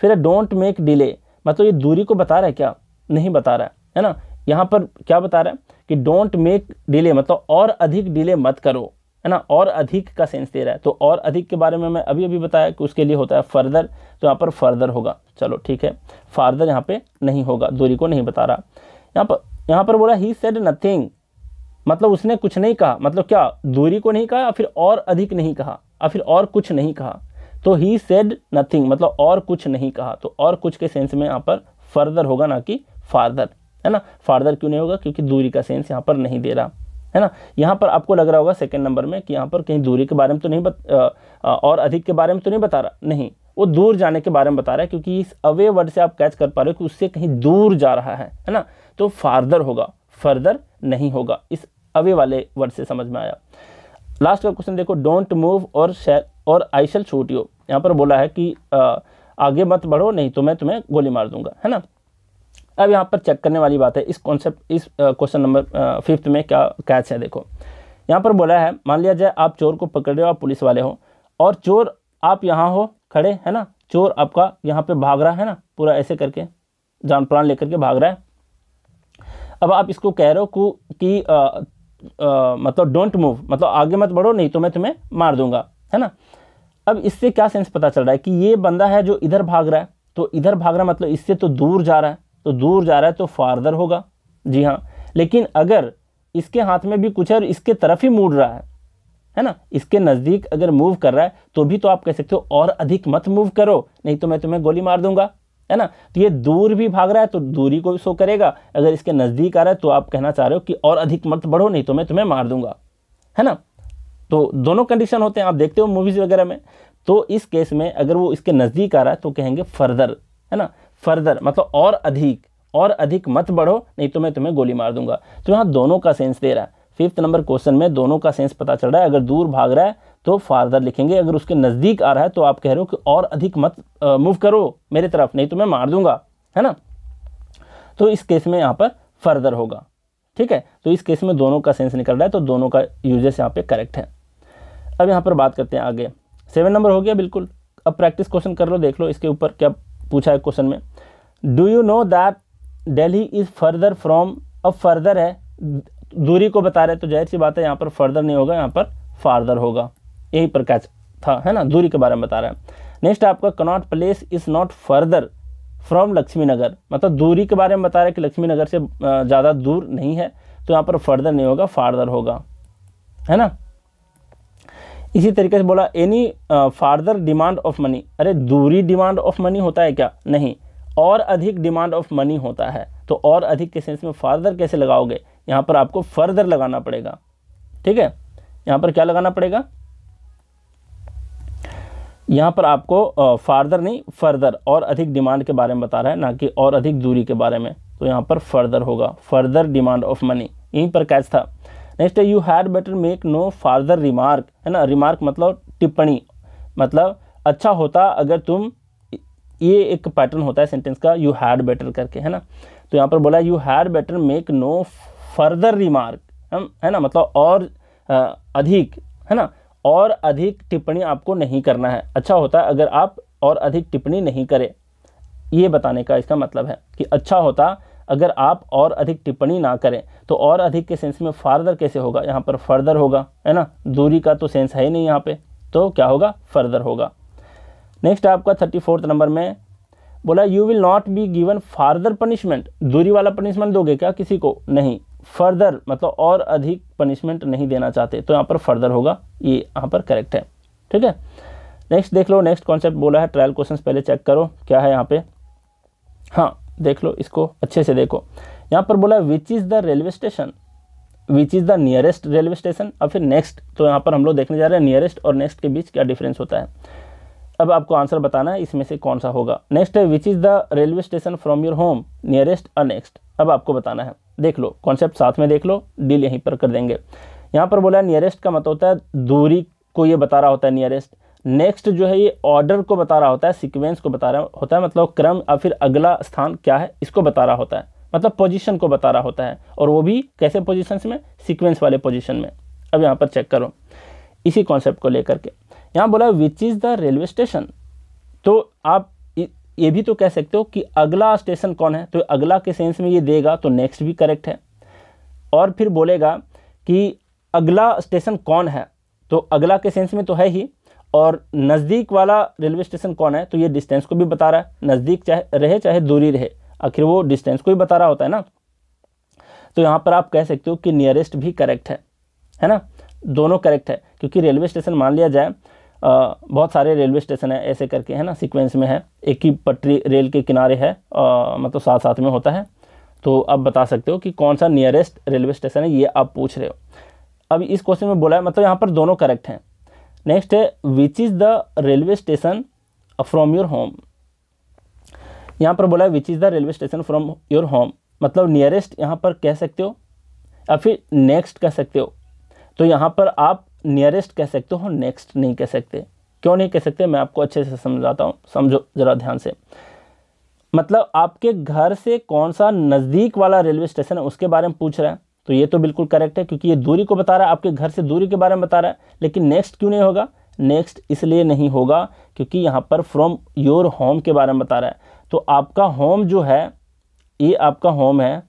फिर डोंट मेक डिले मतलब ये दूरी को बता रहा है क्या नहीं बता रहा है है ना यहाँ पर क्या बता रहा है कि डोंट मेक डिले मतलब और अधिक डिले मत करो है ना और अधिक का सेंस दे रहा है तो और अधिक के बारे में मैं अभी अभी बताया कि उसके लिए होता है फर्दर तो यहाँ पर फर्दर होगा चलो ठीक है फर्दर यहाँ पे नहीं होगा दूरी को नहीं बता रहा यहाँ पर यहाँ पर बोला ही सेड नथिंग मतलब उसने कुछ नहीं कहा मतलब क्या दूरी को नहीं कहा या फिर और अधिक नहीं कहा या फिर और कुछ नहीं कहा तो ही सेड नथिंग मतलब और कुछ नहीं कहा तो और कुछ के सेंस में यहाँ पर फर्दर होगा ना कि फार्दर है ना फार्दर क्यों नहीं होगा क्योंकि दूरी का सेंस यहाँ पर नहीं दे रहा है ना यहाँ पर आपको लग रहा होगा सेकेंड नंबर में कि यहाँ पर कहीं दूरी के बारे में तो नहीं बत, आ, आ, और अधिक के बारे में तो नहीं बता रहा नहीं वो दूर जाने के बारे में बता रहा है क्योंकि इस अवे वर्ड से आप कैच कर पा रहे हो कि उससे कहीं दूर जा रहा है है ना तो फार्दर होगा फर्दर नहीं होगा इस अवे वाले वर्ड से समझ में आया लास्ट का क्वेश्चन देखो डोंट मूव और शेयर और आई शेल शूट यू यहाँ पर बोला है कि आ, आगे मत बढ़ो नहीं तो मैं तुम्हें गोली मार दूंगा है ना अब यहाँ पर चेक करने वाली बात है इस कॉन्सेप्ट इस क्वेश्चन नंबर फिफ्थ में क्या कैच है देखो यहाँ पर बोला है मान लिया जाए आप चोर को पकड़ रहे हो आप पुलिस वाले हो और चोर आप यहाँ हो खड़े है ना चोर आपका यहाँ पे भाग रहा है ना पूरा ऐसे करके जान प्राण लेकर के भाग रहा है अब आप इसको कह रहे हो कि आ, आ, मतलब डोंट मूव मतलब आगे मत बढ़ो नहीं तो मैं तुम्हें मार दूंगा है ना अब इससे क्या सेंस पता चल रहा है कि ये बंदा है जो इधर भाग रहा है तो इधर भाग रहा मतलब इससे तो दूर जा रहा है तो दूर जा रहा है तो फारदर होगा जी हाँ लेकिन अगर इसके हाथ में भी कुछ है और इसके तरफ ही मुड़ रहा है है ना इसके नज़दीक अगर मूव कर रहा है तो भी तो आप कह सकते हो और अधिक मत मूव करो नहीं तो मैं तुम्हें गोली मार दूंगा है ना तो ये दूर भी भाग रहा है तो दूरी को भी शो करेगा अगर इसके नज़दीक आ रहा है तो आप कहना चाह रहे हो कि और अधिक मत बढ़ो नहीं तो मैं तुम्हें मार दूंगा है ना तो दोनों कंडीशन होते हैं आप देखते हो मूवीज़ वगैरह में तो इस केस में अगर वो इसके नज़दीक आ रहा है तो कहेंगे फर्दर है ना फर्दर मतलब और अधिक और अधिक मत बढ़ो नहीं तो मैं तुम्हें गोली मार दूंगा तो यहाँ दोनों का सेंस दे रहा है फिफ्थ नंबर क्वेश्चन में दोनों का सेंस पता चल रहा है अगर दूर भाग रहा है तो फार्दर लिखेंगे अगर उसके नज़दीक आ रहा है तो आप कह रहे हो कि और अधिक मत मूव करो मेरे तरफ नहीं तो मैं मार दूंगा है ना तो इस केस में यहाँ पर फर्दर होगा ठीक है तो इस केस में दोनों का सेंस निकल रहा है तो दोनों का यूजेस यहाँ पे करेक्ट है अब यहाँ पर बात करते हैं आगे सेवन नंबर हो गया बिल्कुल अब प्रैक्टिस क्वेश्चन कर लो देख लो इसके ऊपर क्या पूछा है क्वेश्चन में do you know that Delhi is further from अब फर्दर है दूरी को बता रहे तो जाहिर सी बात है यहाँ पर फर्दर नहीं होगा यहाँ पर फार्दर होगा यही पर कैच था है ना दूरी के बारे में बता रहा है नेक्स्ट आपका Connaught Place is not further from Laxmi Nagar मतलब दूरी के बारे में बता रहे हैं कि लक्ष्मी नगर से ज़्यादा दूर नहीं है तो यहाँ पर फर्दर नहीं होगा फार्दर होगा है ना इसी तरीके से बोला any farther demand of money अरे दूरी डिमांड ऑफ मनी होता है क्या नहीं और अधिक डिमांड ऑफ मनी होता है तो और अधिक के सेंस में फार्दर कैसे लगाओगे यहाँ पर आपको फर्दर लगाना पड़ेगा ठीक है यहाँ पर क्या लगाना पड़ेगा यहाँ पर आपको फार्दर uh, नहीं फर्दर और अधिक डिमांड के बारे में बता रहा है ना कि और अधिक दूरी के बारे में तो यहाँ पर फर्दर होगा फर्दर डिमांड ऑफ मनी यहीं पर कैच था next you had better make no farther remark है ना रिमार्क मतलब टिप्पणी मतलब अच्छा होता अगर तुम ये एक पैटर्न होता है सेंटेंस का यू हैड बेटर करके है ना तो यहाँ पर बोला you had better make no further remark है ना मतलब और आ, अधिक है ना और अधिक टिप्पणी आपको नहीं करना है अच्छा होता अगर आप और अधिक टिप्पणी नहीं करें ये बताने का इसका मतलब है कि अच्छा होता अगर आप और अधिक टिप्पणी ना करें तो और अधिक के सेंस में फार्दर कैसे होगा यहाँ पर फर्दर होगा है ना दूरी का तो सेंस है ही नहीं यहाँ पे तो क्या होगा फर्दर होगा नेक्स्ट आपका थर्टी फोर्थ नंबर में बोला you will not be given farther punishment दूरी वाला पनिशमेंट दोगे क्या किसी को नहीं फर्दर मतलब और अधिक पनिशमेंट नहीं देना चाहते तो यहाँ पर फर्दर होगा ये यहाँ पर करेक्ट है ठीक है नेक्स्ट देख लो नेक्स्ट कॉन्सेप्ट बोला है ट्रायल क्वेश्चंस पहले चेक करो क्या है यहाँ पे हाँ देख लो इसको अच्छे से देखो यहाँ पर बोला which is the railway station which is the nearest railway station और फिर नेक्स्ट तो यहाँ पर हम लोग देखने जा रहे हैं नियरेस्ट और नेक्स्ट के बीच क्या डिफरेंस होता है अब आपको आंसर बताना है इसमें से कौन सा होगा नेक्स्ट है which is the railway station from your home nearest और नेक्स्ट अब आपको बताना है देख लो कॉन्सेप्ट साथ में देख लो डील यहीं पर कर देंगे यहाँ पर बोला नियरेस्ट का मत मतलब होता है दूरी को ये बता रहा होता है नियरेस्ट नेक्स्ट जो है ये ऑर्डर को बता रहा होता है सीक्वेंस को बता रहा होता है मतलब क्रम और फिर अगला स्थान क्या है इसको बता रहा होता है मतलब पोजीशन को बता रहा होता है और वो भी कैसे पोजीशंस में सीक्वेंस वाले पोजीशन में अब यहाँ पर चेक करो इसी कॉन्सेप्ट को लेकर के यहाँ बोला which is the railway station तो आप ये भी तो कह सकते हो कि अगला स्टेशन कौन है तो अगला के सेंस में ये देगा तो नेक्स्ट भी करेक्ट है और फिर बोलेगा कि अगला स्टेशन कौन है तो अगला के सेंस में तो है ही और नज़दीक वाला रेलवे स्टेशन कौन है तो ये डिस्टेंस को भी बता रहा है नज़दीक चाहे रहे चाहे दूरी रहे आखिर वो डिस्टेंस को भी बता रहा होता है ना तो यहाँ पर आप कह सकते हो कि नियरेस्ट भी करेक्ट है है ना दोनों करेक्ट है क्योंकि रेलवे स्टेशन मान लिया जाए आ, बहुत सारे रेलवे स्टेशन है ऐसे करके है ना सीक्वेंस में है एक ही पटरी रेल के किनारे है आ, मतलब साथ साथ में होता है तो आप बता सकते हो कि कौन सा नियरेस्ट रेलवे स्टेशन है ये आप पूछ रहे हो अब इस क्वेश्चन में बोला है मतलब यहाँ पर दोनों करेक्ट हैं नेक्स्ट है which is the railway station from your home यहाँ पर बोला है which is the railway station from your home मतलब नियरेस्ट यहाँ पर कह सकते हो या फिर नेक्स्ट कह सकते हो तो यहाँ पर आप नियरेस्ट कह सकते हो नेक्स्ट नहीं कह सकते क्यों नहीं कह सकते मैं आपको अच्छे से समझाता हूँ समझो ज़रा ध्यान से मतलब आपके घर से कौन सा नज़दीक वाला रेलवे स्टेशन है उसके बारे में पूछ रहा है तो ये तो बिल्कुल करेक्ट है क्योंकि ये दूरी को बता रहा है आपके घर से दूरी के बारे में बता रहा है लेकिन नेक्स्ट क्यों नहीं होगा नेक्स्ट इसलिए नहीं होगा क्योंकि यहाँ पर फ्रॉम योर होम के बारे में बता रहा है तो आपका होम जो है ये आपका होम है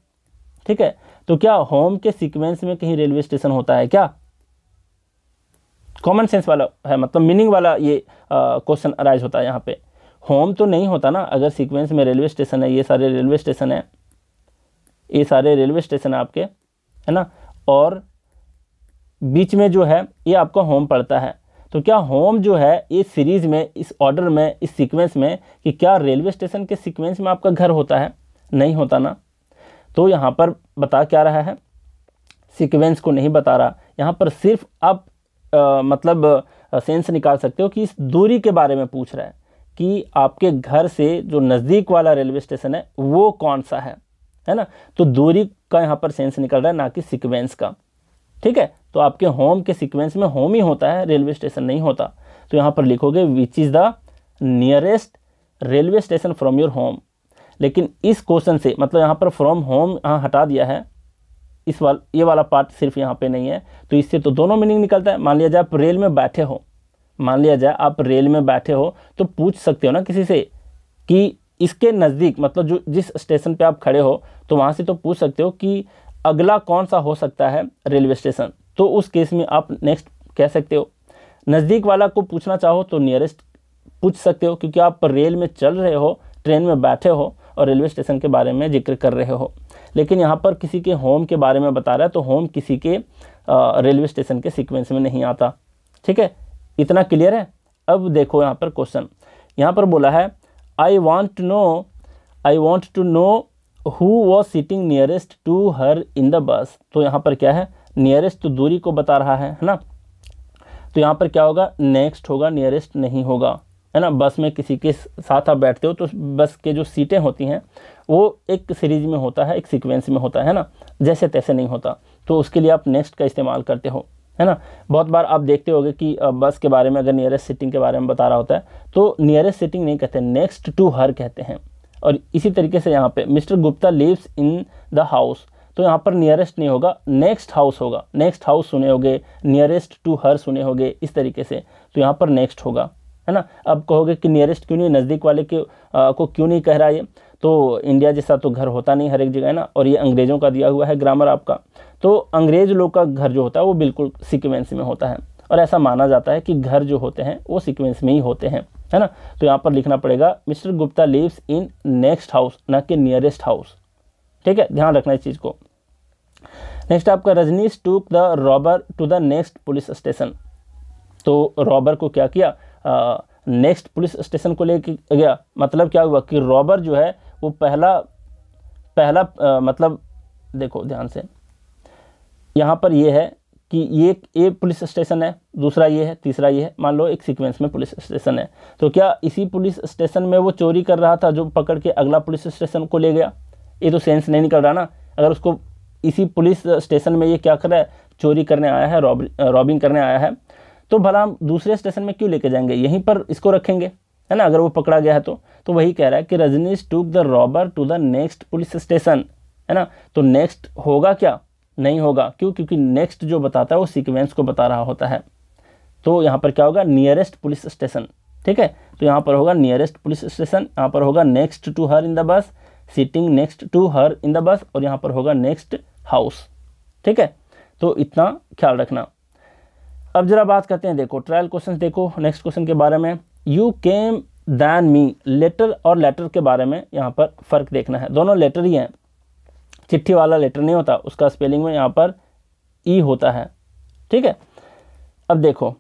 ठीक है तो क्या होम के सीक्वेंस में कहीं रेलवे स्टेशन होता है क्या कॉमन सेंस वाला है मतलब मीनिंग वाला ये क्वेश्चन अराइज होता है यहाँ पे होम तो नहीं होता ना अगर सीक्वेंस में रेलवे स्टेशन है ये सारे रेलवे स्टेशन है ये सारे रेलवे स्टेशन है आपके है ना और बीच में जो है ये आपका होम पड़ता है तो क्या होम जो है इस सीरीज़ में इस ऑर्डर में इस सीक्वेंस में कि क्या रेलवे स्टेशन के सीक्वेंस में आपका घर होता है नहीं होता ना तो यहाँ पर बता क्या रहा है सीक्वेंस को नहीं बता रहा यहाँ पर सिर्फ आप आ, मतलब सेंस निकाल सकते हो कि इस दूरी के बारे में पूछ रहा है कि आपके घर से जो नज़दीक वाला रेलवे स्टेशन है वो कौन सा है है ना तो दूरी का यहाँ पर सेंस निकल रहा है ना कि सिक्वेंस का ठीक है तो आपके होम के सिक्वेंस में होम ही होता है रेलवे स्टेशन नहीं होता तो यहाँ पर लिखोगे which is the nearest railway station from your home लेकिन इस क्वेश्चन से मतलब यहाँ पर फ्रॉम होम यहाँ हटा दिया है इस वाल ये वाला पार्ट सिर्फ यहाँ पे नहीं है तो इससे तो दोनों मीनिंग निकलता है मान लिया जाए आप रेल में बैठे हो मान लिया जाए आप रेल में बैठे हो तो पूछ सकते हो ना किसी से कि इसके नज़दीक मतलब जो जिस स्टेशन पे आप खड़े हो तो वहाँ से तो पूछ सकते हो कि अगला कौन सा हो सकता है रेलवे स्टेशन तो उस केस में आप नेक्स्ट कह सकते हो नज़दीक वाला को पूछना चाहो तो नियरेस्ट पूछ सकते हो क्योंकि आप रेल में चल रहे हो ट्रेन में बैठे हो और रेलवे स्टेशन के बारे में जिक्र कर रहे हो लेकिन यहाँ पर किसी के होम के बारे में बता रहा है तो होम किसी के रेलवे स्टेशन के सिक्वेंस में नहीं आता ठीक है इतना क्लियर है अब देखो यहाँ पर क्वेश्चन यहाँ पर बोला है I want to know I want to know who was sitting nearest to her in the bus तो यहाँ पर क्या है nearest तो दूरी को बता रहा है है ना तो यहाँ पर क्या होगा next होगा nearest नहीं होगा है ना बस में किसी के साथ आप बैठते हो तो बस के जो सीटें होती हैं वो एक सीरीज में होता है एक सीक्वेंस में होता है ना जैसे तैसे नहीं होता तो उसके लिए आप नेक्स्ट का इस्तेमाल करते हो है ना बहुत बार आप देखते होगे कि बस के बारे में अगर नियरेस्ट सिटिंग के बारे में बता रहा होता है तो नियरेस्ट सिटिंग नहीं कहते नेक्स्ट टू हर कहते हैं और इसी तरीके से यहाँ पे mister Gupta lives in the house तो यहाँ पर नियरेस्ट नहीं होगा नेक्स्ट हाउस होगा नेक्स्ट हाउस सुने होगे नियरेस्ट टू हर सुने होगे इस तरीके से तो यहाँ पर नेक्स्ट होगा है ना अब कहोगे कि नियरेस्ट क्यों नहीं नज़दीक वाले के आ, को क्यों नहीं कह रहा ये तो इंडिया जैसा तो घर होता नहीं हर एक जगह ना और ये अंग्रेज़ों का दिया हुआ है ग्रामर आपका तो अंग्रेज़ लोग का घर जो होता है वो बिल्कुल सिक्वेंस में होता है और ऐसा माना जाता है कि घर जो होते हैं वो सिक्वेंस में ही होते हैं है ना तो यहाँ पर लिखना पड़ेगा mister Gupta lives in next house ना कि नियरेस्ट हाउस ठीक है ध्यान रखना इस चीज़ को नेक्स्ट आपका Rajnish took the robber to the next police station तो रॉबर को क्या किया नेक्स्ट पुलिस स्टेशन को लेके गया मतलब क्या हुआ कि रॉबर जो है वो पहला पहला आ, मतलब देखो ध्यान से यहाँ पर ये है कि ये ए पुलिस स्टेशन है दूसरा ये है तीसरा ये है मान लो एक सीक्वेंस में पुलिस स्टेशन है तो क्या इसी पुलिस स्टेशन में वो चोरी कर रहा था जो पकड़ के अगला पुलिस स्टेशन को ले गया ये तो सेंस नहीं निकल रहा ना अगर उसको इसी पुलिस स्टेशन में ये क्या कर रहा है चोरी करने आया है रॉबिंग करने आया है तो भला हम दूसरे स्टेशन में क्यों लेके जाएंगे यहीं पर इसको रखेंगे है ना अगर वो पकड़ा गया है तो तो वही कह रहा है कि Rajneesh took the robber to the next police station है ना तो नेक्स्ट होगा क्या नहीं होगा क्यों क्योंकि नेक्स्ट जो बताता है वो सीक्वेंस को बता रहा होता है तो यहाँ पर क्या होगा नियरेस्ट पुलिस स्टेशन ठीक है तो यहाँ पर होगा नियरेस्ट पुलिस स्टेशन यहाँ पर होगा next to her in the bus seating next to her in the bus और यहाँ पर होगा नेक्स्ट हाउस ठीक है तो इतना ख्याल रखना अब जरा बात करते हैं देखो ट्रायल क्वेश्चन देखो नेक्स्ट क्वेश्चन के बारे में you came than me later और लेटर के बारे में यहाँ पर फ़र्क देखना है दोनों लेटर ही हैं चिट्ठी वाला लेटर नहीं होता उसका स्पेलिंग में यहाँ पर ई होता है ठीक है अब देखो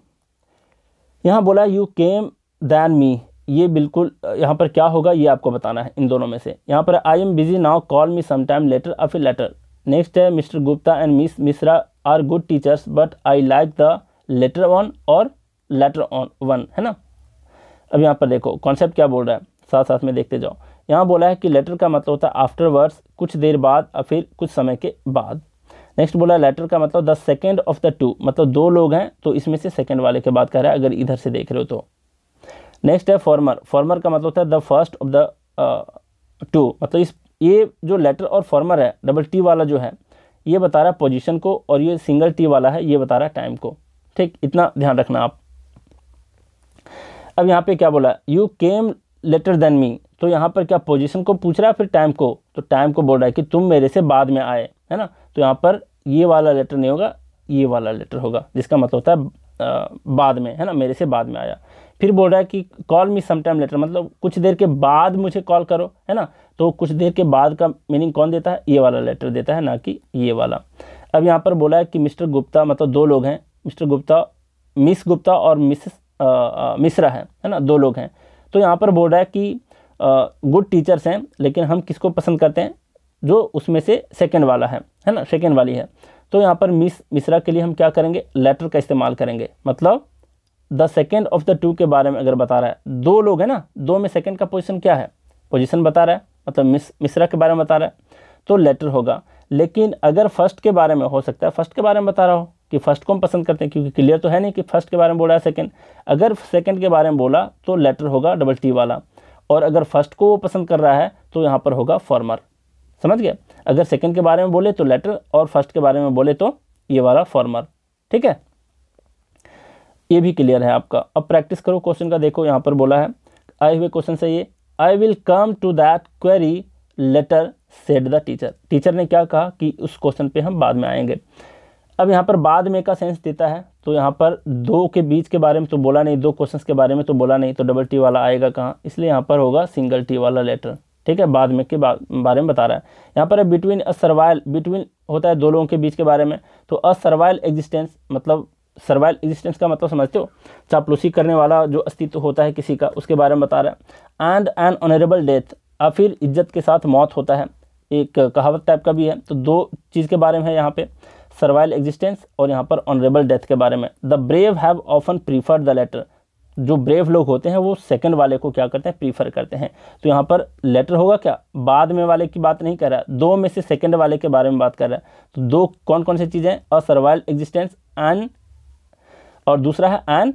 यहाँ बोला यू केम दैन मी ये बिल्कुल यहाँ पर क्या होगा ये आपको बताना है इन दोनों में से यहाँ पर I am busy now call me sometime later of a latter next है Mr Gupta and Miss Mishra are good teachers but I like the latter on और लेटर ऑन वन है ना अब यहाँ पर देखो कॉन्सेप्ट क्या बोल रहा है साथ साथ में देखते जाओ यहाँ बोला है कि लेटर का मतलब होता है आफ्टर वर्ड्स कुछ देर बाद और फिर कुछ समय के बाद नेक्स्ट बोला है लेटर का मतलब the second of the two मतलब दो लोग हैं तो इसमें से सेकेंड वाले के बात कर रहा है अगर इधर से देख रहे हो तो नेक्स्ट है फॉर्मर फॉर्मर का मतलब होता है the first of the two मतलब इस ये जो लेटर और फॉर्मर है डबल टी वाला जो है ये बता रहा है पोजिशन को और ये सिंगल टी वाला है ये बता रहा है टाइम को ठीक इतना ध्यान रखना आप अब यहाँ पे क्या बोला you came later than me तो यहाँ पर क्या पोजिशन को पूछ रहा है फिर टाइम को तो टाइम को बोल रहा है कि तुम मेरे से बाद में आए है ना तो यहाँ पर ये वाला लेटर नहीं होगा ये वाला लेटर होगा जिसका मतलब होता है बाद में है ना मेरे से बाद में आया फिर बोल रहा है कि कॉल मी समाइम लेटर मतलब कुछ देर के बाद मुझे कॉल करो है ना तो कुछ देर के बाद का मीनिंग कौन देता है ये वाला लेटर देता है ना कि ये वाला अब यहाँ पर बोला है कि मिस्टर गुप्ता मतलब दो लोग हैं मिस्टर गुप्ता मिस गुप्ता और मिसेस मिश्रा है है ना दो लोग हैं तो यहाँ पर बोल रहा है कि गुड टीचर्स हैं लेकिन हम किसको पसंद करते हैं जो उसमें से सेकेंड वाला है है ना सेकेंड वाली है तो यहाँ पर मिस मिश्रा के लिए हम क्या करेंगे लेटर का इस्तेमाल करेंगे मतलब the second of the two के बारे में अगर बता रहा है दो लोग हैं ना दो में सेकेंड का पोजिशन क्या है पोजिशन बता रहा है मतलब मिस मिश्रा के बारे में बता रहा है तो लेटर होगा लेकिन अगर फर्स्ट के बारे में हो सकता है फर्स्ट के बारे में बता रहा हो कि फर्स्ट को हम पसंद करते हैं क्योंकि क्लियर तो है नहीं कि फर्स्ट के बारे में बोला है सेकेंड अगर सेकेंड के बारे में बोला तो लेटर होगा डबल टी वाला और अगर फर्स्ट को वो पसंद कर रहा है तो यहाँ पर होगा फॉर्मर समझ गए अगर सेकेंड के बारे में बोले तो लेटर और फर्स्ट के बारे में बोले तो ये वाला फॉर्मर ठीक है ये भी क्लियर है आपका अब प्रैक्टिस करो क्वेश्चन का देखो यहाँ पर बोला है आए हुए क्वेश्चन से ये I will come to that query later said the teacher teacher ने क्या कहा कि उस क्वेश्चन पे हम बाद में आएंगे अब यहाँ पर बाद में का सेंस देता है तो यहाँ पर दो के बीच के बारे में तो बोला नहीं दो क्वेश्चंस के बारे में तो बोला नहीं तो डबल टी वाला आएगा कहाँ इसलिए यहाँ पर होगा सिंगल टी वाला लेटर ठीक है बाद में के बारे में बता रहा है यहाँ पर बिटवीन अ सर्वाइल बिटवीन होता है दो लोगों के बीच के बारे में तो अ सर्वाइल एग्जिस्टेंस मतलब सर्वाइल एग्जिस्टेंस का मतलब समझते हो चापलूसी करने वाला जो अस्तित्व होता है किसी का उसके बारे में बता रहा है एंड एन ऑनरेबल डेथ और फिर इज्जत के साथ मौत होता है एक कहावत टाइप का भी है तो दो चीज़ के बारे में है यहाँ पे सर्वाइल एग्जिस्टेंस और यहाँ पर ऑनरेबल डेथ के बारे में the brave have often prefer the latter जो ब्रेव लोग होते हैं वो सेकंड वाले को क्या करते हैं प्रीफर करते हैं तो यहाँ पर लेटर होगा क्या बाद में वाले की बात नहीं कर रहा दो में से सेकंड वाले के बारे में बात कर रहा है तो दो कौन कौन सी चीज़ें और सर्वाइल एग्जिस्टेंस एंड और दूसरा है एन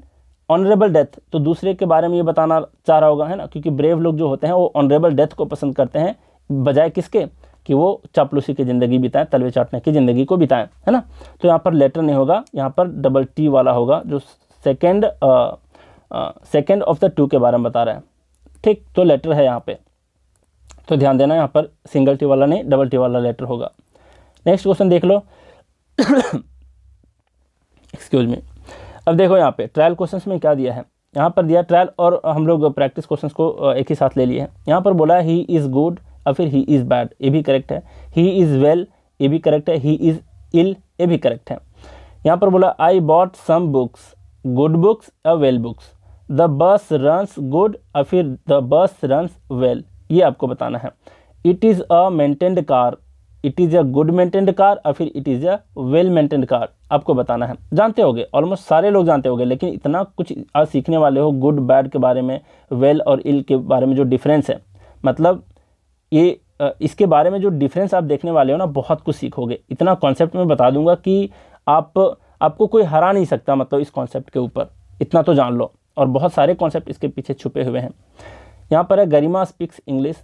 ऑनरेबल डेथ तो दूसरे के बारे में ये बताना चाह रहा होगा है ना क्योंकि ब्रेव लोग जो होते हैं वो ऑनरेबल डेथ को पसंद करते हैं बजाय किसके कि वो चापलूसी की ज़िंदगी बिताएं तलवे चाटने की ज़िंदगी को बिताएं है ना तो यहाँ पर लेटर नहीं होगा यहाँ पर डबल टी वाला होगा जो second second of the two के बारे में बता रहा है ठीक तो लेटर है यहाँ पे तो ध्यान देना यहाँ पर सिंगल टी वाला नहीं डबल टी वाला लेटर होगा नेक्स्ट क्वेश्चन देख लो एक्सक्यूज मी अब देखो यहाँ पे ट्रायल क्वेश्चन में क्या दिया है यहाँ पर दिया ट्रायल और हम लोग प्रैक्टिस क्वेश्चन को एक ही साथ ले लिए हैं यहाँ पर बोला ही इज़ गुड और फिर ही इज़ बैड ये भी करेक्ट है ही इज़ वेल ये भी करेक्ट है ही इज़ इल ये भी करेक्ट है यहाँ पर बोला I bought some books good books और well books the bus runs good और फिर द बस रन्स वेल ये आपको बताना है it is a maintained car it is a good maintained car और फिर it is a well maintained car आपको बताना है जानते होगे ऑलमोस्ट सारे लोग जानते होगे लेकिन इतना कुछ आज सीखने वाले हो गुड बैड के बारे में वेल well और इल के बारे में जो डिफरेंस है मतलब ये इसके बारे में जो डिफरेंस आप देखने वाले हो ना बहुत कुछ सीखोगे इतना कॉन्सेप्ट मैं बता दूंगा कि आप आपको कोई हरा नहीं सकता मतलब इस कॉन्सेप्ट के ऊपर इतना तो जान लो और बहुत सारे कॉन्सेप्ट इसके पीछे छुपे हुए हैं यहाँ पर है Garima speaks English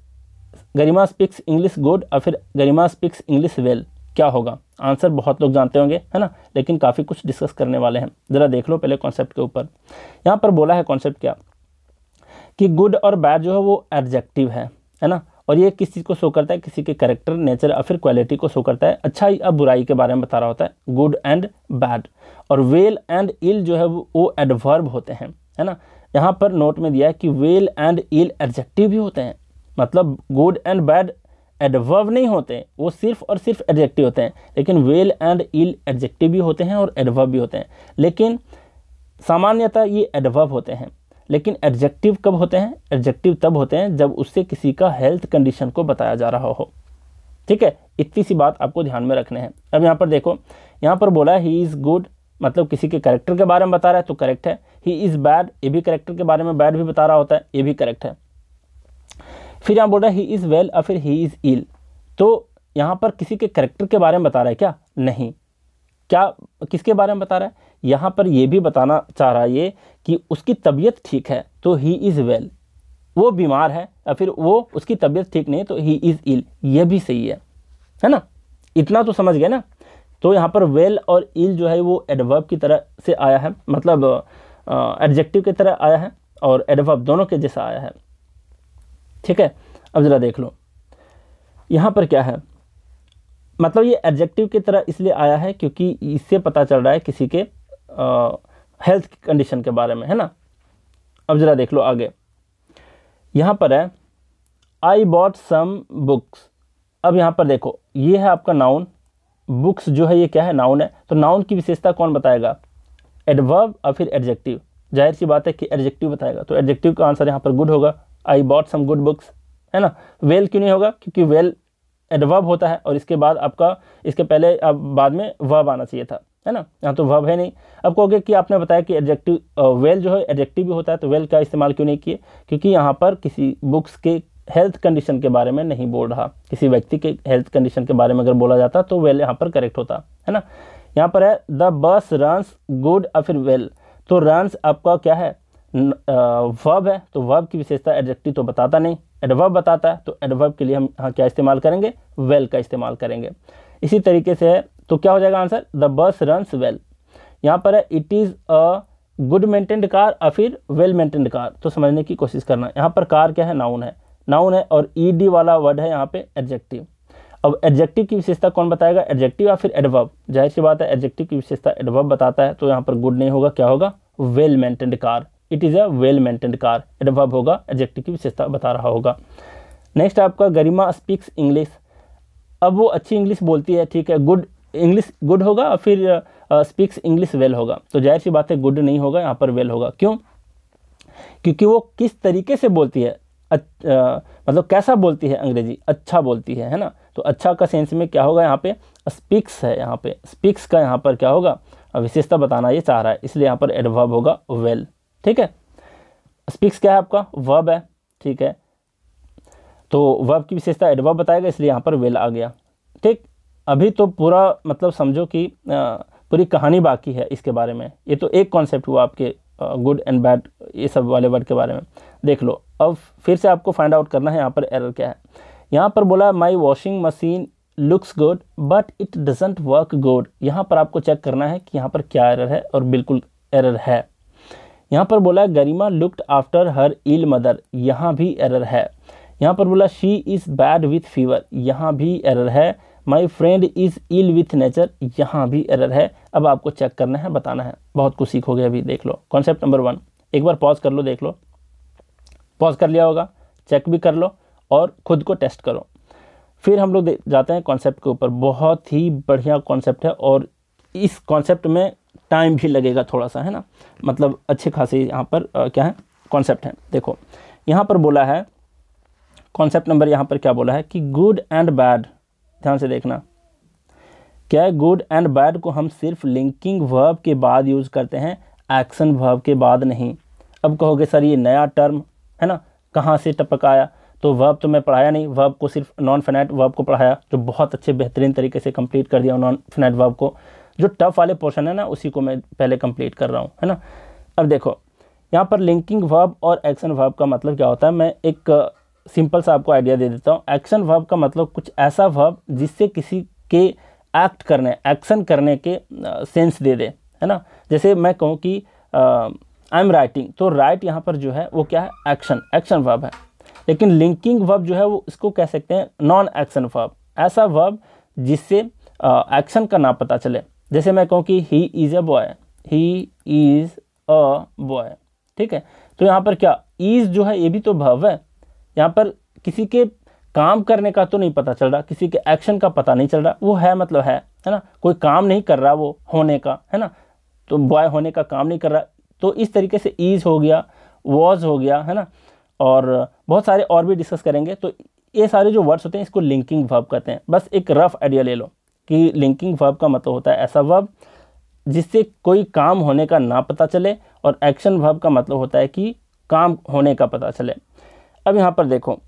Garima speaks English good और फिर गरिमा स्पीक्स इंग्लिश वेल क्या होगा आंसर बहुत लोग जानते होंगे है ना लेकिन काफ़ी कुछ डिस्कस करने वाले हैं ज़रा देख लो पहले कॉन्सेप्ट के ऊपर यहाँ पर बोला है कॉन्सेप्ट क्या कि गुड और बैड जो है वो एडजेक्टिव है है ना और ये किस चीज़ को शो करता है किसी के करेक्टर नेचर या फिर क्वालिटी को शो करता है अच्छा या बुराई के बारे में बता रहा होता है गुड एंड बैड और वेल एंड इल जो है वो एडवर्ब होते हैं है ना यहाँ पर नोट में दिया है कि वेल एंड इल एडजेक्टिव भी होते हैं मतलब गुड एंड बैड एडवर्ब नहीं होते वो सिर्फ और सिर्फ एडजेक्टिव होते हैं लेकिन वेल एंड इल एडजेक्टिव भी होते हैं और एडवर्ब भी होते हैं लेकिन सामान्यतः ये एडवर्ब होते हैं लेकिन एडजेक्टिव कब होते हैं एडजेक्टिव तब होते हैं जब उससे किसी का हेल्थ कंडीशन को बताया जा रहा हो ठीक है इतनी सी बात आपको ध्यान में रखने हैं अब यहाँ पर देखो यहाँ पर बोला ही इज़ गुड मतलब किसी के करेक्टर के बारे में बता रहा है तो करेक्ट है ही इज़ बैड ये भी करेक्टर के बारे में बैड भी बता रहा होता है ये भी करेक्ट है फिर यहाँ बोल रहा है ही इज़ वेल और फिर ही इज़ इल तो यहाँ पर किसी के करेक्टर के बारे में बता रहा है क्या नहीं क्या किसके बारे में बता रहा है यहाँ पर ये भी बताना चाह रहा है ये कि उसकी तबीयत ठीक है तो ही इज़ वेल वो बीमार है या फिर वो उसकी तबीयत ठीक नहीं तो ही इज़ इल ये भी सही है है ना इतना तो समझ गए ना तो यहाँ पर वेल और इल जो है वो एडवर्ब की तरह से आया है मतलब एडजेक्टिव की तरह आया है और एडवर्ब दोनों के जैसा आया है ठीक है अब ज़रा देख लो यहाँ पर क्या है मतलब ये एडजेक्टिव की तरह इसलिए आया है क्योंकि इससे पता चल रहा है किसी के आ, हेल्थ की कंडीशन के बारे में है ना अब ज़रा देख लो आगे यहाँ पर है आई बॉट सम बुक्स अब यहाँ पर देखो ये है आपका नाउन बुक्स जो है ये क्या है नाउन है तो नाउन की विशेषता कौन बताएगा एडवर्ब और फिर एडजेक्टिव जाहिर सी बात है कि एडजेक्टिव बताएगा तो एडजेक्टिव का आंसर यहाँ पर गुड होगा I bought some good books है ना वेल well क्यों नहीं होगा क्योंकि वेल well एडवर्ब होता है और इसके बाद आपका इसके पहले अब बाद में वर्ब आना चाहिए था है ना यहाँ तो वर्ब है नहीं अब कहोगे कि आपने बताया कि एडजेक्टिव वेल जो है एडजेक्टिव भी होता है तो वेल का इस्तेमाल क्यों नहीं किए क्योंकि यहाँ पर किसी बुक्स के हेल्थ कंडीशन के बारे में नहीं बोल रहा किसी व्यक्ति के हेल्थ कंडीशन के बारे में अगर बोला जाता तो वेल यहाँ पर करेक्ट होता है ना यहाँ पर है द बस रनस गुड या फिर वेल तो रनस आपका क्या है वर्ब है तो वर्ब की विशेषता एडजेक्टिव तो बताता नहीं एडवर्ब बताता है तो एडवर्ब के लिए हम यहाँ क्या इस्तेमाल करेंगे वेल का इस्तेमाल करेंगे इसी तरीके से है तो क्या हो जाएगा answer the bus run well यहाँ पर है it is a good maintained car या फिर वेल मेंटेन्ड कार तो समझने की कोशिश करना यहाँ पर कार क्या है नाउन है नाउन है और ई डी वाला वर्ड है यहाँ पे एडजेक्टिव अब एडजेक्टिव की विशेषता कौन बताएगा एडजेक्टिव या फिर एडवर्ब जाहिर सी बात है एडजेक्टिव की विशेषता एडवर्ब बताता है तो यहाँ पर गुड नहीं होगा क्या होगा well maintained car it is a well maintained car adverb होगा एडजेक्टिव की विशेषता बता रहा होगा नेक्स्ट आपका गरिमा स्पीक्स इंग्लिश अब वो अच्छी इंग्लिश बोलती है ठीक है गुड इंग्लिश गुड होगा और फिर स्पीक्स इंग्लिश वेल होगा तो जाहिर सी बात है गुड नहीं होगा यहाँ पर वेल होगा क्यों क्योंकि वो किस तरीके से बोलती है अच्छा, मतलब कैसा बोलती है अंग्रेजी अच्छा बोलती है है ना तो अच्छा का सेंस में क्या होगा यहाँ पे स्पीक्स है यहाँ पे स्पीक्स का यहाँ पर क्या होगा विशेषता बताना ये चाह रहा है इसलिए यहाँ पर एडवर्ब होगा वेल ठीक है स्पीक्स क्या है आपका वर्ब है ठीक है तो वर्ब की विशेषता एडवर्ब बताएगा इसलिए यहाँ पर वेल आ गया ठीक अभी तो पूरा मतलब समझो कि पूरी कहानी बाकी है इसके बारे में ये तो एक कॉन्सेप्ट हुआ आपके गुड एंड बैड ये सब वाले वर्ड के बारे में देख लो अब फिर से आपको फाइंड आउट करना है यहाँ पर एरर क्या है यहाँ पर बोला my washing machine looks good but it doesn't work good यहाँ पर आपको चेक करना है कि यहाँ पर क्या एरर है और बिल्कुल एरर है यहाँ पर बोला Garima looked after her ill mother यहाँ भी एरर है यहाँ पर बोला she is bad with fever यहाँ भी एरर है my friend is ill with nature यहाँ भी एरर है अब आपको चेक करना है बताना है बहुत कुछ सीखोगे अभी देख लो कॉन्सेप्ट नंबर वन एक बार पॉज कर लो देख लो पॉज कर लिया होगा चेक भी कर लो और ख़ुद को टेस्ट करो फिर हम लोग जाते हैं कॉन्सेप्ट के ऊपर बहुत ही बढ़िया कॉन्सेप्ट है और इस कॉन्सेप्ट में टाइम भी लगेगा थोड़ा सा है ना मतलब अच्छे खासे यहाँ पर आ, क्या है कॉन्सेप्ट है देखो यहाँ पर बोला है कॉन्सेप्ट नंबर यहाँ पर क्या बोला है कि गुड एंड बैड ध्यान से देखना क्या गुड एंड बैड को हम सिर्फ लिंकिंग वर्ब के बाद यूज़ करते हैं एक्शन वर्ब के बाद नहीं अब कहोगे सर ये नया टर्म है ना कहाँ से टपक आया तो वर्ब तो मैं पढ़ाया नहीं वर्ब को सिर्फ नॉन फिनाइट वर्ब को पढ़ाया जो बहुत अच्छे बेहतरीन तरीके से कंप्लीट कर दिया नॉन फिनाइट वर्ब को जो टफ वाले पोर्शन है ना उसी को मैं पहले कंप्लीट कर रहा हूँ है ना अब देखो यहाँ पर लिंकिंग वर्ब और एक्शन वर्ब का मतलब क्या होता है मैं एक सिंपल सा आपको आइडिया दे देता हूँ एक्शन वर्ब का मतलब कुछ ऐसा वर्ब जिससे किसी के एक्ट करने एक्शन करने के सेंस दे दे है ना जैसे मैं कहूँ कि आई एम राइटिंग तो राइट यहाँ पर जो है वो क्या है एक्शन एक्शन वर्ब है लेकिन लिंकिंग वर्ब जो है वो इसको कह सकते हैं नॉन एक्शन वर्ब ऐसा वर्ब जिससे एक्शन का ना पता चले जैसे मैं कहूँ कि he is a boy he is a boy ठीक है तो यहाँ पर क्या इज़ जो है ये भी तो वर्ब है यहाँ पर किसी के काम करने का तो नहीं पता चल रहा किसी के एक्शन का पता नहीं चल रहा वो है मतलब है है ना कोई काम नहीं कर रहा वो होने का है ना तो बॉय होने का काम नहीं कर रहा तो इस तरीके से ईज हो गया वॉज हो गया है ना और बहुत सारे और भी डिस्कस करेंगे तो ये सारे जो वर्ड्स होते हैं इसको लिंकिंग वर्ब कहते हैं बस एक रफ आइडिया ले लो कि लिंकिंग वर्ब का मतलब होता है ऐसा वर्ब जिससे कोई काम होने का ना पता चले और एक्शन वर्ब का मतलब होता है कि काम होने का पता चले अब यहाँ पर देखो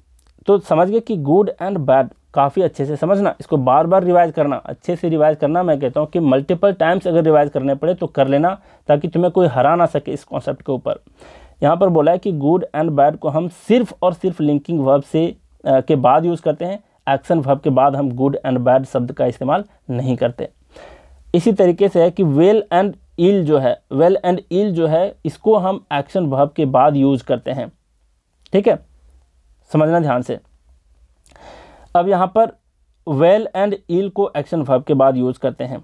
तो समझ गए कि गुड एंड बैड काफ़ी अच्छे से समझना इसको बार बार रिवाइज़ करना अच्छे से रिवाइज़ करना मैं कहता हूँ कि मल्टीपल टाइम्स अगर रिवाइज़ करने पड़े तो कर लेना ताकि तुम्हें कोई हरा ना सके इस कॉन्सेप्ट के ऊपर यहाँ पर बोला है कि गुड एंड बैड को हम सिर्फ और सिर्फ लिंकिंग वर्ब से आ, के बाद यूज़ करते हैं एक्शन वर्ब के बाद हम गुड एंड बैड शब्द का इस्तेमाल नहीं करते इसी तरीके से है कि वेल एंड इल जो है वेल एंड इल जो है इसको हम एक्शन वर्ब के बाद यूज़ करते हैं ठीक है समझना ध्यान से अब यहाँ पर वेल एंड ईल को एक्शन वर्ब के बाद यूज़ करते हैं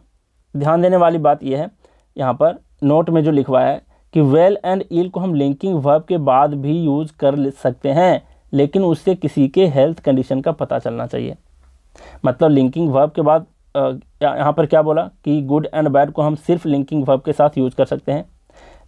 ध्यान देने वाली बात यह है यहाँ पर नोट में जो लिखवाया है कि वेल एंड ईल को हम लिंकिंग वर्ब के बाद भी यूज़ कर सकते हैं लेकिन उससे किसी के हेल्थ कंडीशन का पता चलना चाहिए मतलब लिंकिंग वर्ब के बाद यहाँ पर क्या बोला कि गुड एंड बैड को हम सिर्फ लिंकिंग वर्ब के साथ यूज कर सकते हैं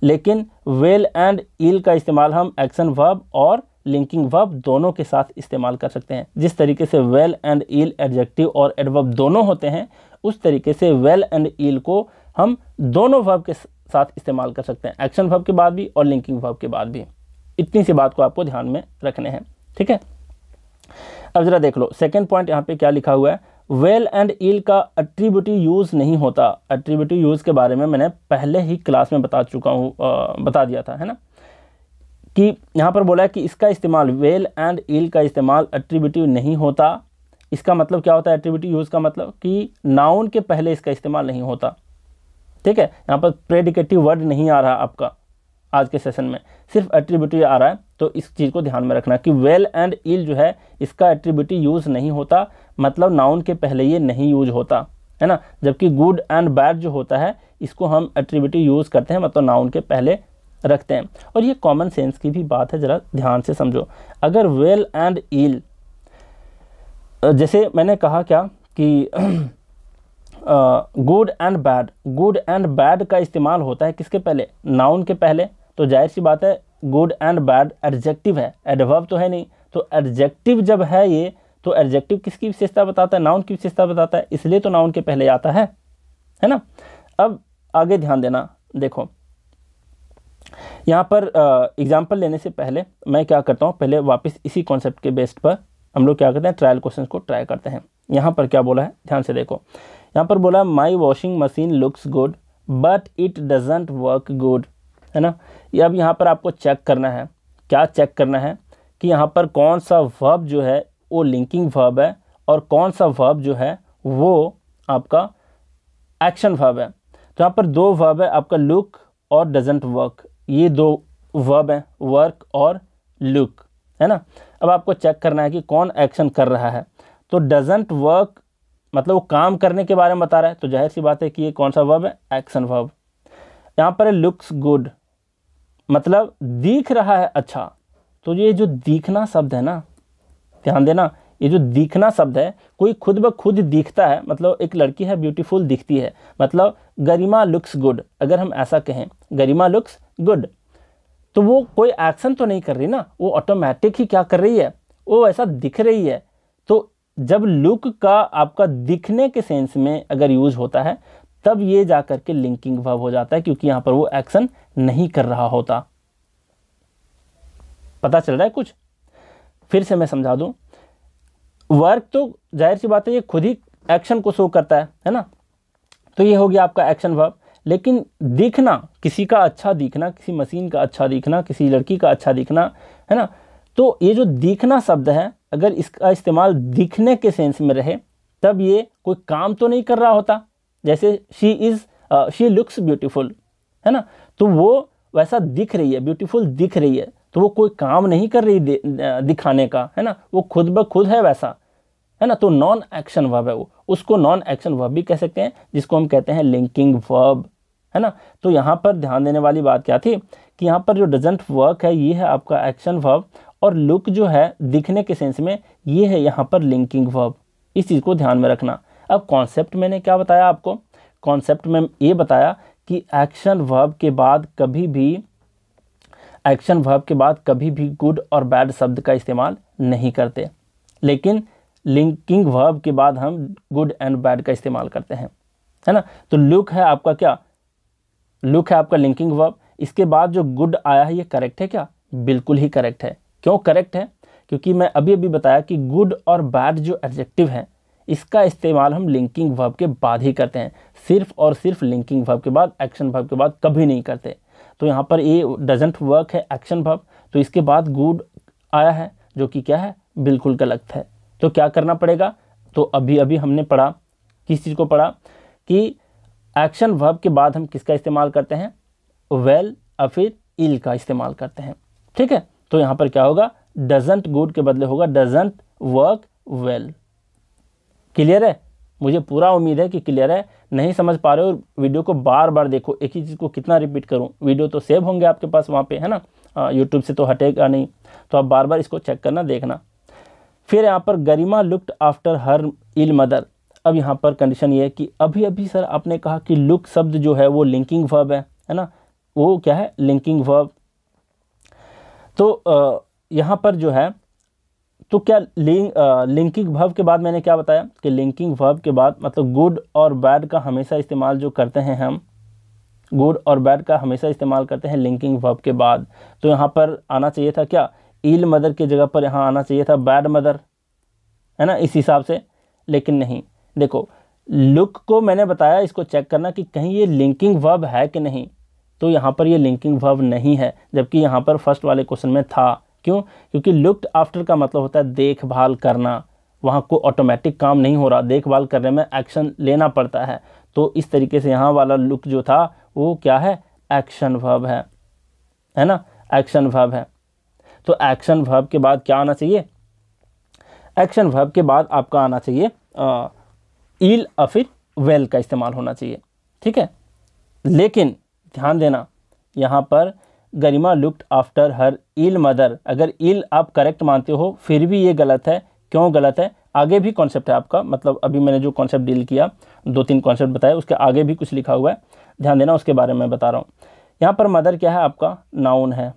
लेकिन वेल एंड ईल का इस्तेमाल हम एक्शन वर्ब और लिंकिंग वर्ब दोनों के साथ इस्तेमाल कर सकते हैं जिस तरीके से वेल एंड ईल एडजेक्टिव और एडवर्ब दोनों होते हैं उस तरीके से वेल एंड ईल को हम दोनों वर्ब के साथ इस्तेमाल कर सकते हैं एक्शन वर्ब के बाद भी और लिंकिंग वर्ब के बाद भी इतनी सी बात को आपको ध्यान में रखने हैं ठीक है अब ज़रा देख लो सेकेंड पॉइंट यहाँ पे क्या लिखा हुआ है वेल एंड ईल का अट्रीब्यूटिव यूज़ नहीं होता अट्रीब्यूटिव यूज़ के बारे में मैंने पहले ही क्लास में बता चुका हूँ बता दिया था है ना कि यहाँ पर बोला है कि इसका इस्तेमाल वेल एंड ईल का इस्तेमाल एट्रीब्यूटिव नहीं होता इसका मतलब क्या होता है एट्रीब्यूटिव यूज़ का मतलब कि नाउन के पहले इसका इस्तेमाल नहीं होता ठीक है यहाँ पर प्रेडिकेटिव वर्ड नहीं आ रहा आपका आज के सेशन में सिर्फ एट्रीब्यूटिव आ रहा है तो इस चीज़ को ध्यान में रखना कि वेल एंड इल जो है इसका एट्रीब्यूटिव यूज़ नहीं होता मतलब नाउन के पहले ये नहीं यूज होता है ना जबकि गुड एंड बैड जो होता है इसको हम एट्रीब्यूटिव यूज़ करते हैं मतलब नाउन के पहले रखते हैं और ये कॉमन सेंस की भी बात है ज़रा ध्यान से समझो अगर वेल एंड ईल जैसे मैंने कहा क्या कि good and bad good and bad का इस्तेमाल होता है किसके पहले नाउन के पहले तो जाहिर सी बात है गुड एंड बैड एडजेक्टिव है एडवर्ब तो है नहीं तो एडजेक्टिव जब है ये तो एडजेक्टिव किसकी विशेषता बताता है नाउन की विशेषता बताता है इसलिए तो नाउन के पहले आता है है ना अब आगे ध्यान देना देखो यहाँ पर एग्ज़ाम्पल लेने से पहले मैं क्या करता हूँ पहले वापस इसी कॉन्सेप्ट के बेस्ट पर हम लोग क्या करते हैं ट्रायल क्वेश्चन को ट्राई करते हैं यहाँ पर क्या बोला है ध्यान से देखो यहाँ पर बोला my washing machine looks good but it doesn't work good है ना ये अब यहाँ पर आपको चेक करना है क्या चेक करना है कि यहाँ पर कौन सा वर्ब जो है वो लिंकिंग वर्ब है और कौन सा वर्ब जो है वो आपका एक्शन वर्ब है तो यहाँ पर दो वर्ब है आपका लुक और डजेंट वर्क ये दो वर्ब हैं वर्क और लुक है ना अब आपको चेक करना है कि कौन एक्शन कर रहा है तो डजेंट वर्क मतलब वो काम करने के बारे में बता रहा है तो जाहिर सी बात है कि ये कौन सा वर्ब है एक्शन वर्ब यहाँ पर लुक्स गुड मतलब दिख रहा है अच्छा तो ये जो दिखना शब्द है ना ध्यान देना ये जो दिखना शब्द है कोई खुद ब खुद दिखता है मतलब एक लड़की है ब्यूटीफुल दिखती है मतलब गरिमा लुक्स गुड अगर हम ऐसा कहें गरिमा लुक्स गुड तो वो कोई एक्शन तो नहीं कर रही ना वो ऑटोमेटिक ही क्या कर रही है वो ऐसा दिख रही है तो जब लुक का आपका दिखने के सेंस में अगर यूज होता है तब ये जा करके के लिंकिंग वर्ब हो जाता है क्योंकि यहां पर वो एक्शन नहीं कर रहा होता पता चल रहा है कुछ फिर से मैं समझा दूं वर्क तो जाहिर सी बात है ये खुद ही एक्शन को शो करता है है ना तो ये हो गया आपका एक्शन वर्ब लेकिन दिखना किसी का अच्छा दिखना किसी मशीन का अच्छा दिखना किसी लड़की का अच्छा दिखना है ना तो ये जो दिखना शब्द है अगर इसका इस्तेमाल दिखने के सेंस में रहे तब ये कोई काम तो नहीं कर रहा होता जैसे she is she looks beautiful है ना तो वो वैसा दिख रही है ब्यूटीफुल दिख रही है तो वो कोई काम नहीं कर रही दिखाने का है ना वो खुद ब खुद है वैसा है ना तो नॉन एक्शन वर्ब है वो उसको नॉन एक्शन वर्ब भी कह सकते हैं जिसको हम कहते हैं लिंकिंग वर्ब है ना तो यहाँ पर ध्यान देने वाली बात क्या थी कि यहाँ पर जो डजेंट वर्क है ये है आपका एक्शन वर्ब और लुक जो है दिखने के सेंस में ये है यहाँ पर लिंकिंग वर्ब इस चीज़ को ध्यान में रखना अब कॉन्सेप्ट मैंने क्या बताया आपको कॉन्सेप्ट में ये बताया कि एक्शन वर्ब के बाद कभी भी एक्शन वर्ब के बाद कभी भी गुड और बैड शब्द का इस्तेमाल नहीं करते लेकिन लिंकिंग वर्ब के बाद हम गुड एंड बैड का इस्तेमाल करते हैं है ना तो लुक है आपका क्या लुक है आपका लिंकिंग वर्ब इसके बाद जो गुड आया है ये करेक्ट है क्या बिल्कुल ही करेक्ट है क्यों करेक्ट है क्योंकि मैं अभी अभी बताया कि गुड और बैड जो एडजेक्टिव है इसका इस्तेमाल हम लिंकिंग वर्ब के बाद ही करते हैं सिर्फ और सिर्फ लिंकिंग वर्ब के बाद एक्शन वर्ब के बाद कभी नहीं करते तो यहाँ पर ये डजेंट वर्क है एक्शन वर्ब तो इसके बाद गुड आया है जो कि क्या है बिल्कुल गलत है तो क्या करना पड़ेगा तो अभी अभी हमने पढ़ा किस चीज़ को पढ़ा कि एक्शन वर्ब के बाद हम किसका इस्तेमाल करते हैं वेल या फिर इल का इस्तेमाल करते हैं ठीक है तो यहाँ पर क्या होगा डजेंट गुड के बदले होगा डजेंट वर्क वेल क्लियर है मुझे पूरा उम्मीद है कि क्लियर है नहीं समझ पा रहे हो वीडियो को बार बार देखो एक ही चीज़ को कितना रिपीट करूँ वीडियो तो सेव होंगे आपके पास वहाँ पे है ना यूट्यूब से तो हटेगा नहीं तो आप बार बार इसको चेक करना देखना फिर यहाँ पर Garima looked after her ill mother अब यहाँ पर कंडीशन ये है कि अभी अभी सर आपने कहा कि लुक शब्द जो है वो लिंकिंग वर्ब है है ना वो क्या है लिंकिंग वर्ब तो यहाँ पर जो है तो क्या लिंक लिंकिंग वर्ब के बाद मैंने क्या बताया कि लिंकिंग वर्ब के बाद मतलब गुड और बैड का हमेशा इस्तेमाल जो करते हैं हम गुड और बैड का हमेशा इस्तेमाल करते हैं लिंकिंग वर्ब के बाद तो यहाँ पर आना चाहिए था क्या ईल मदर की जगह पर यहाँ आना चाहिए था बैड मदर है ना इस हिसाब से लेकिन नहीं देखो लुक को मैंने बताया इसको चेक करना कि कहीं ये लिंकिंग वर्ब है कि नहीं तो यहाँ पर ये लिंकिंग वर्ब नहीं है जबकि यहाँ पर फर्स्ट वाले क्वेश्चन में था क्यों क्योंकि लुकड आफ्टर का मतलब होता है देखभाल करना वहाँ को ऑटोमेटिक काम नहीं हो रहा देखभाल करने में एक्शन लेना पड़ता है तो इस तरीके से यहाँ वाला लुक जो था वो क्या है एक्शन वर्ब है है ना एक्शन वर्ब है तो एक्शन वर्ब के बाद क्या आना चाहिए एक्शन वर्ब के बाद आपका आना चाहिए ईल या फिर वेल का इस्तेमाल होना चाहिए ठीक है लेकिन ध्यान देना यहाँ पर Garima looked after her ill mother अगर ईल आप करेक्ट मानते हो फिर भी ये गलत है क्यों गलत है आगे भी कॉन्सेप्ट है आपका मतलब अभी मैंने जो कॉन्सेप्ट डील किया दो तीन कॉन्सेप्ट बताए उसके आगे भी कुछ लिखा हुआ है ध्यान देना उसके बारे में बता रहा हूँ यहाँ पर मदर क्या है आपका नाउन है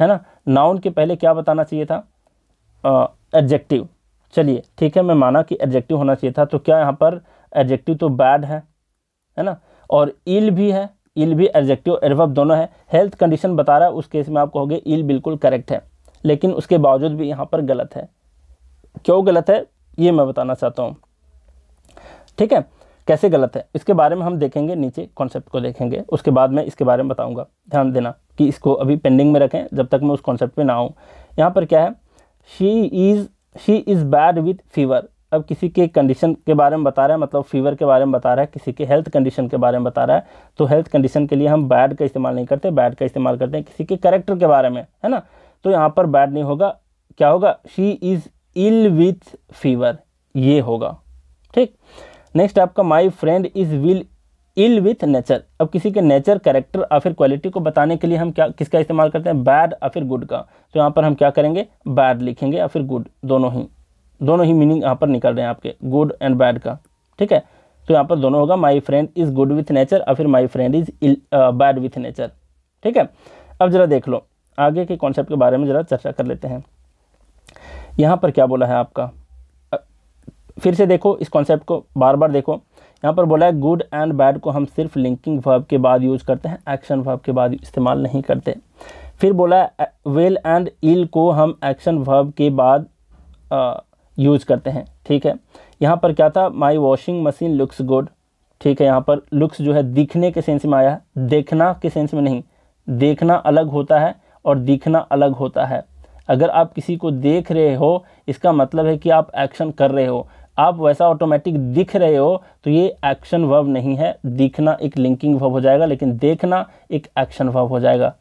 है ना नाउन के पहले क्या बताना चाहिए था एडजेक्टिव चलिए ठीक है मैं माना कि एडजेक्टिव होना चाहिए था तो क्या यहाँ पर एडजेक्टिव तो बैड है है ना और इल भी है इल भी एडजेक्टिव एडवर्ब दोनों है हेल्थ कंडीशन बता रहा है उस केस में आप कहोगे इल बिल्कुल करेक्ट है लेकिन उसके बावजूद भी यहाँ पर गलत है क्यों गलत है ये मैं बताना चाहता हूँ ठीक है कैसे गलत है इसके बारे में हम देखेंगे नीचे कॉन्सेप्ट को देखेंगे उसके बाद मैं इसके बारे में बताऊँगा ध्यान देना कि इसको अभी पेंडिंग में रखें जब तक मैं उस कॉन्सेप्ट पे ना आऊँ यहाँ पर क्या है she is she is bad with fever अब किसी के कंडीशन के बारे में बता रहा है मतलब फीवर के बारे में बता रहा है किसी के हेल्थ कंडीशन के बारे में बता रहा है तो हेल्थ कंडीशन के लिए हम बैड का इस्तेमाल नहीं करते बैड का इस्तेमाल करते हैं किसी के करेक्टर के बारे में है ना तो यहाँ पर बैड नहीं होगा क्या होगा she is ill with fever ये होगा ठीक नेक्स्ट आपका my friend is will ill with nature अब किसी के नेचर कैरेक्टर या फिर क्वालिटी को बताने के लिए हम क्या किसका इस्तेमाल करते हैं बैड या फिर गुड का तो यहाँ पर हम क्या करेंगे बैड लिखेंगे या फिर गुड दोनों ही दोनों ही मीनिंग यहाँ पर निकल रहे हैं आपके गुड एंड बैड का ठीक है तो यहाँ पर दोनों होगा my friend is good with nature और फिर my friend is ill bad with nature ठीक है अब ज़रा देख लो आगे के कॉन्सेप्ट के बारे में ज़रा चर्चा कर लेते हैं यहाँ पर क्या बोला है आपका फिर से देखो इस कॉन्सेप्ट को बार बार देखो यहाँ पर बोला है गुड एंड बैड को हम सिर्फ लिंकिंग वर्ब के बाद यूज़ करते हैं एक्शन वर्ब के बाद इस्तेमाल नहीं करते फिर बोला है वेल एंड इल को हम एक्शन वर्ब के बाद यूज करते हैं ठीक है यहाँ पर क्या था my washing machine looks good ठीक है यहाँ पर लुक्स जो है दिखने के सेंस में आया है देखना के सेंस में नहीं देखना अलग होता है और दिखना अलग होता है अगर आप किसी को देख रहे हो इसका मतलब है कि आप एक्शन कर रहे हो आप वैसा ऑटोमेटिक दिख रहे हो तो ये एक्शन वर्ब नहीं है दिखना एक लिंकिंग वर्ब हो जाएगा लेकिन देखना एक एक्शन वर्ब हो जाएगा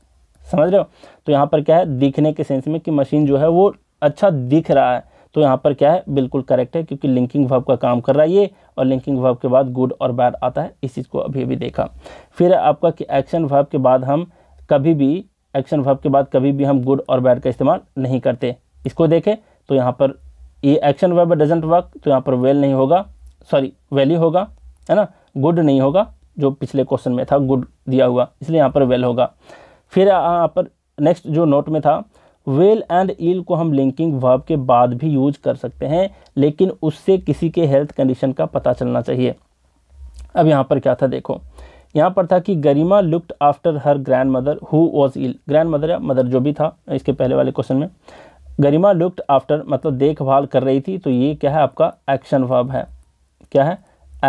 समझ रहे हो तो यहाँ पर क्या है दिखने के सेंस में कि मशीन जो है वो अच्छा दिख रहा है तो यहाँ पर क्या है बिल्कुल करेक्ट है क्योंकि लिंकिंग वर्ब का काम कर रहा है ये और लिंकिंग वर्ब के बाद गुड और बैड आता है इस चीज़ को अभी अभी देखा फिर आपका कि एक्शन वर्ब के बाद हम कभी भी एक्शन वर्ब के बाद कभी भी हम गुड और बैड का इस्तेमाल नहीं करते इसको देखें तो यहाँ पर ये एक्शन वर्ब डजेंट वर्क तो यहाँ पर वेल नहीं होगा सॉरी वेल ही होगा है ना गुड नहीं होगा जो पिछले क्वेश्चन में था गुड दिया हुआ इसलिए यहाँ पर वेल होगा फिर यहाँ पर नेक्स्ट जो नोट में था वेल एंड ईल को हम लिंकिंग वर्ब के बाद भी यूज कर सकते हैं लेकिन उससे किसी के हेल्थ कंडीशन का पता चलना चाहिए अब यहाँ पर क्या था देखो यहाँ पर था कि Garima looked after her grandmother who was ill grandmother या मदर जो भी था इसके पहले वाले क्वेश्चन में गरिमा लुक्ड आफ्टर मतलब देखभाल कर रही थी तो ये क्या है आपका एक्शन वर्ब है क्या है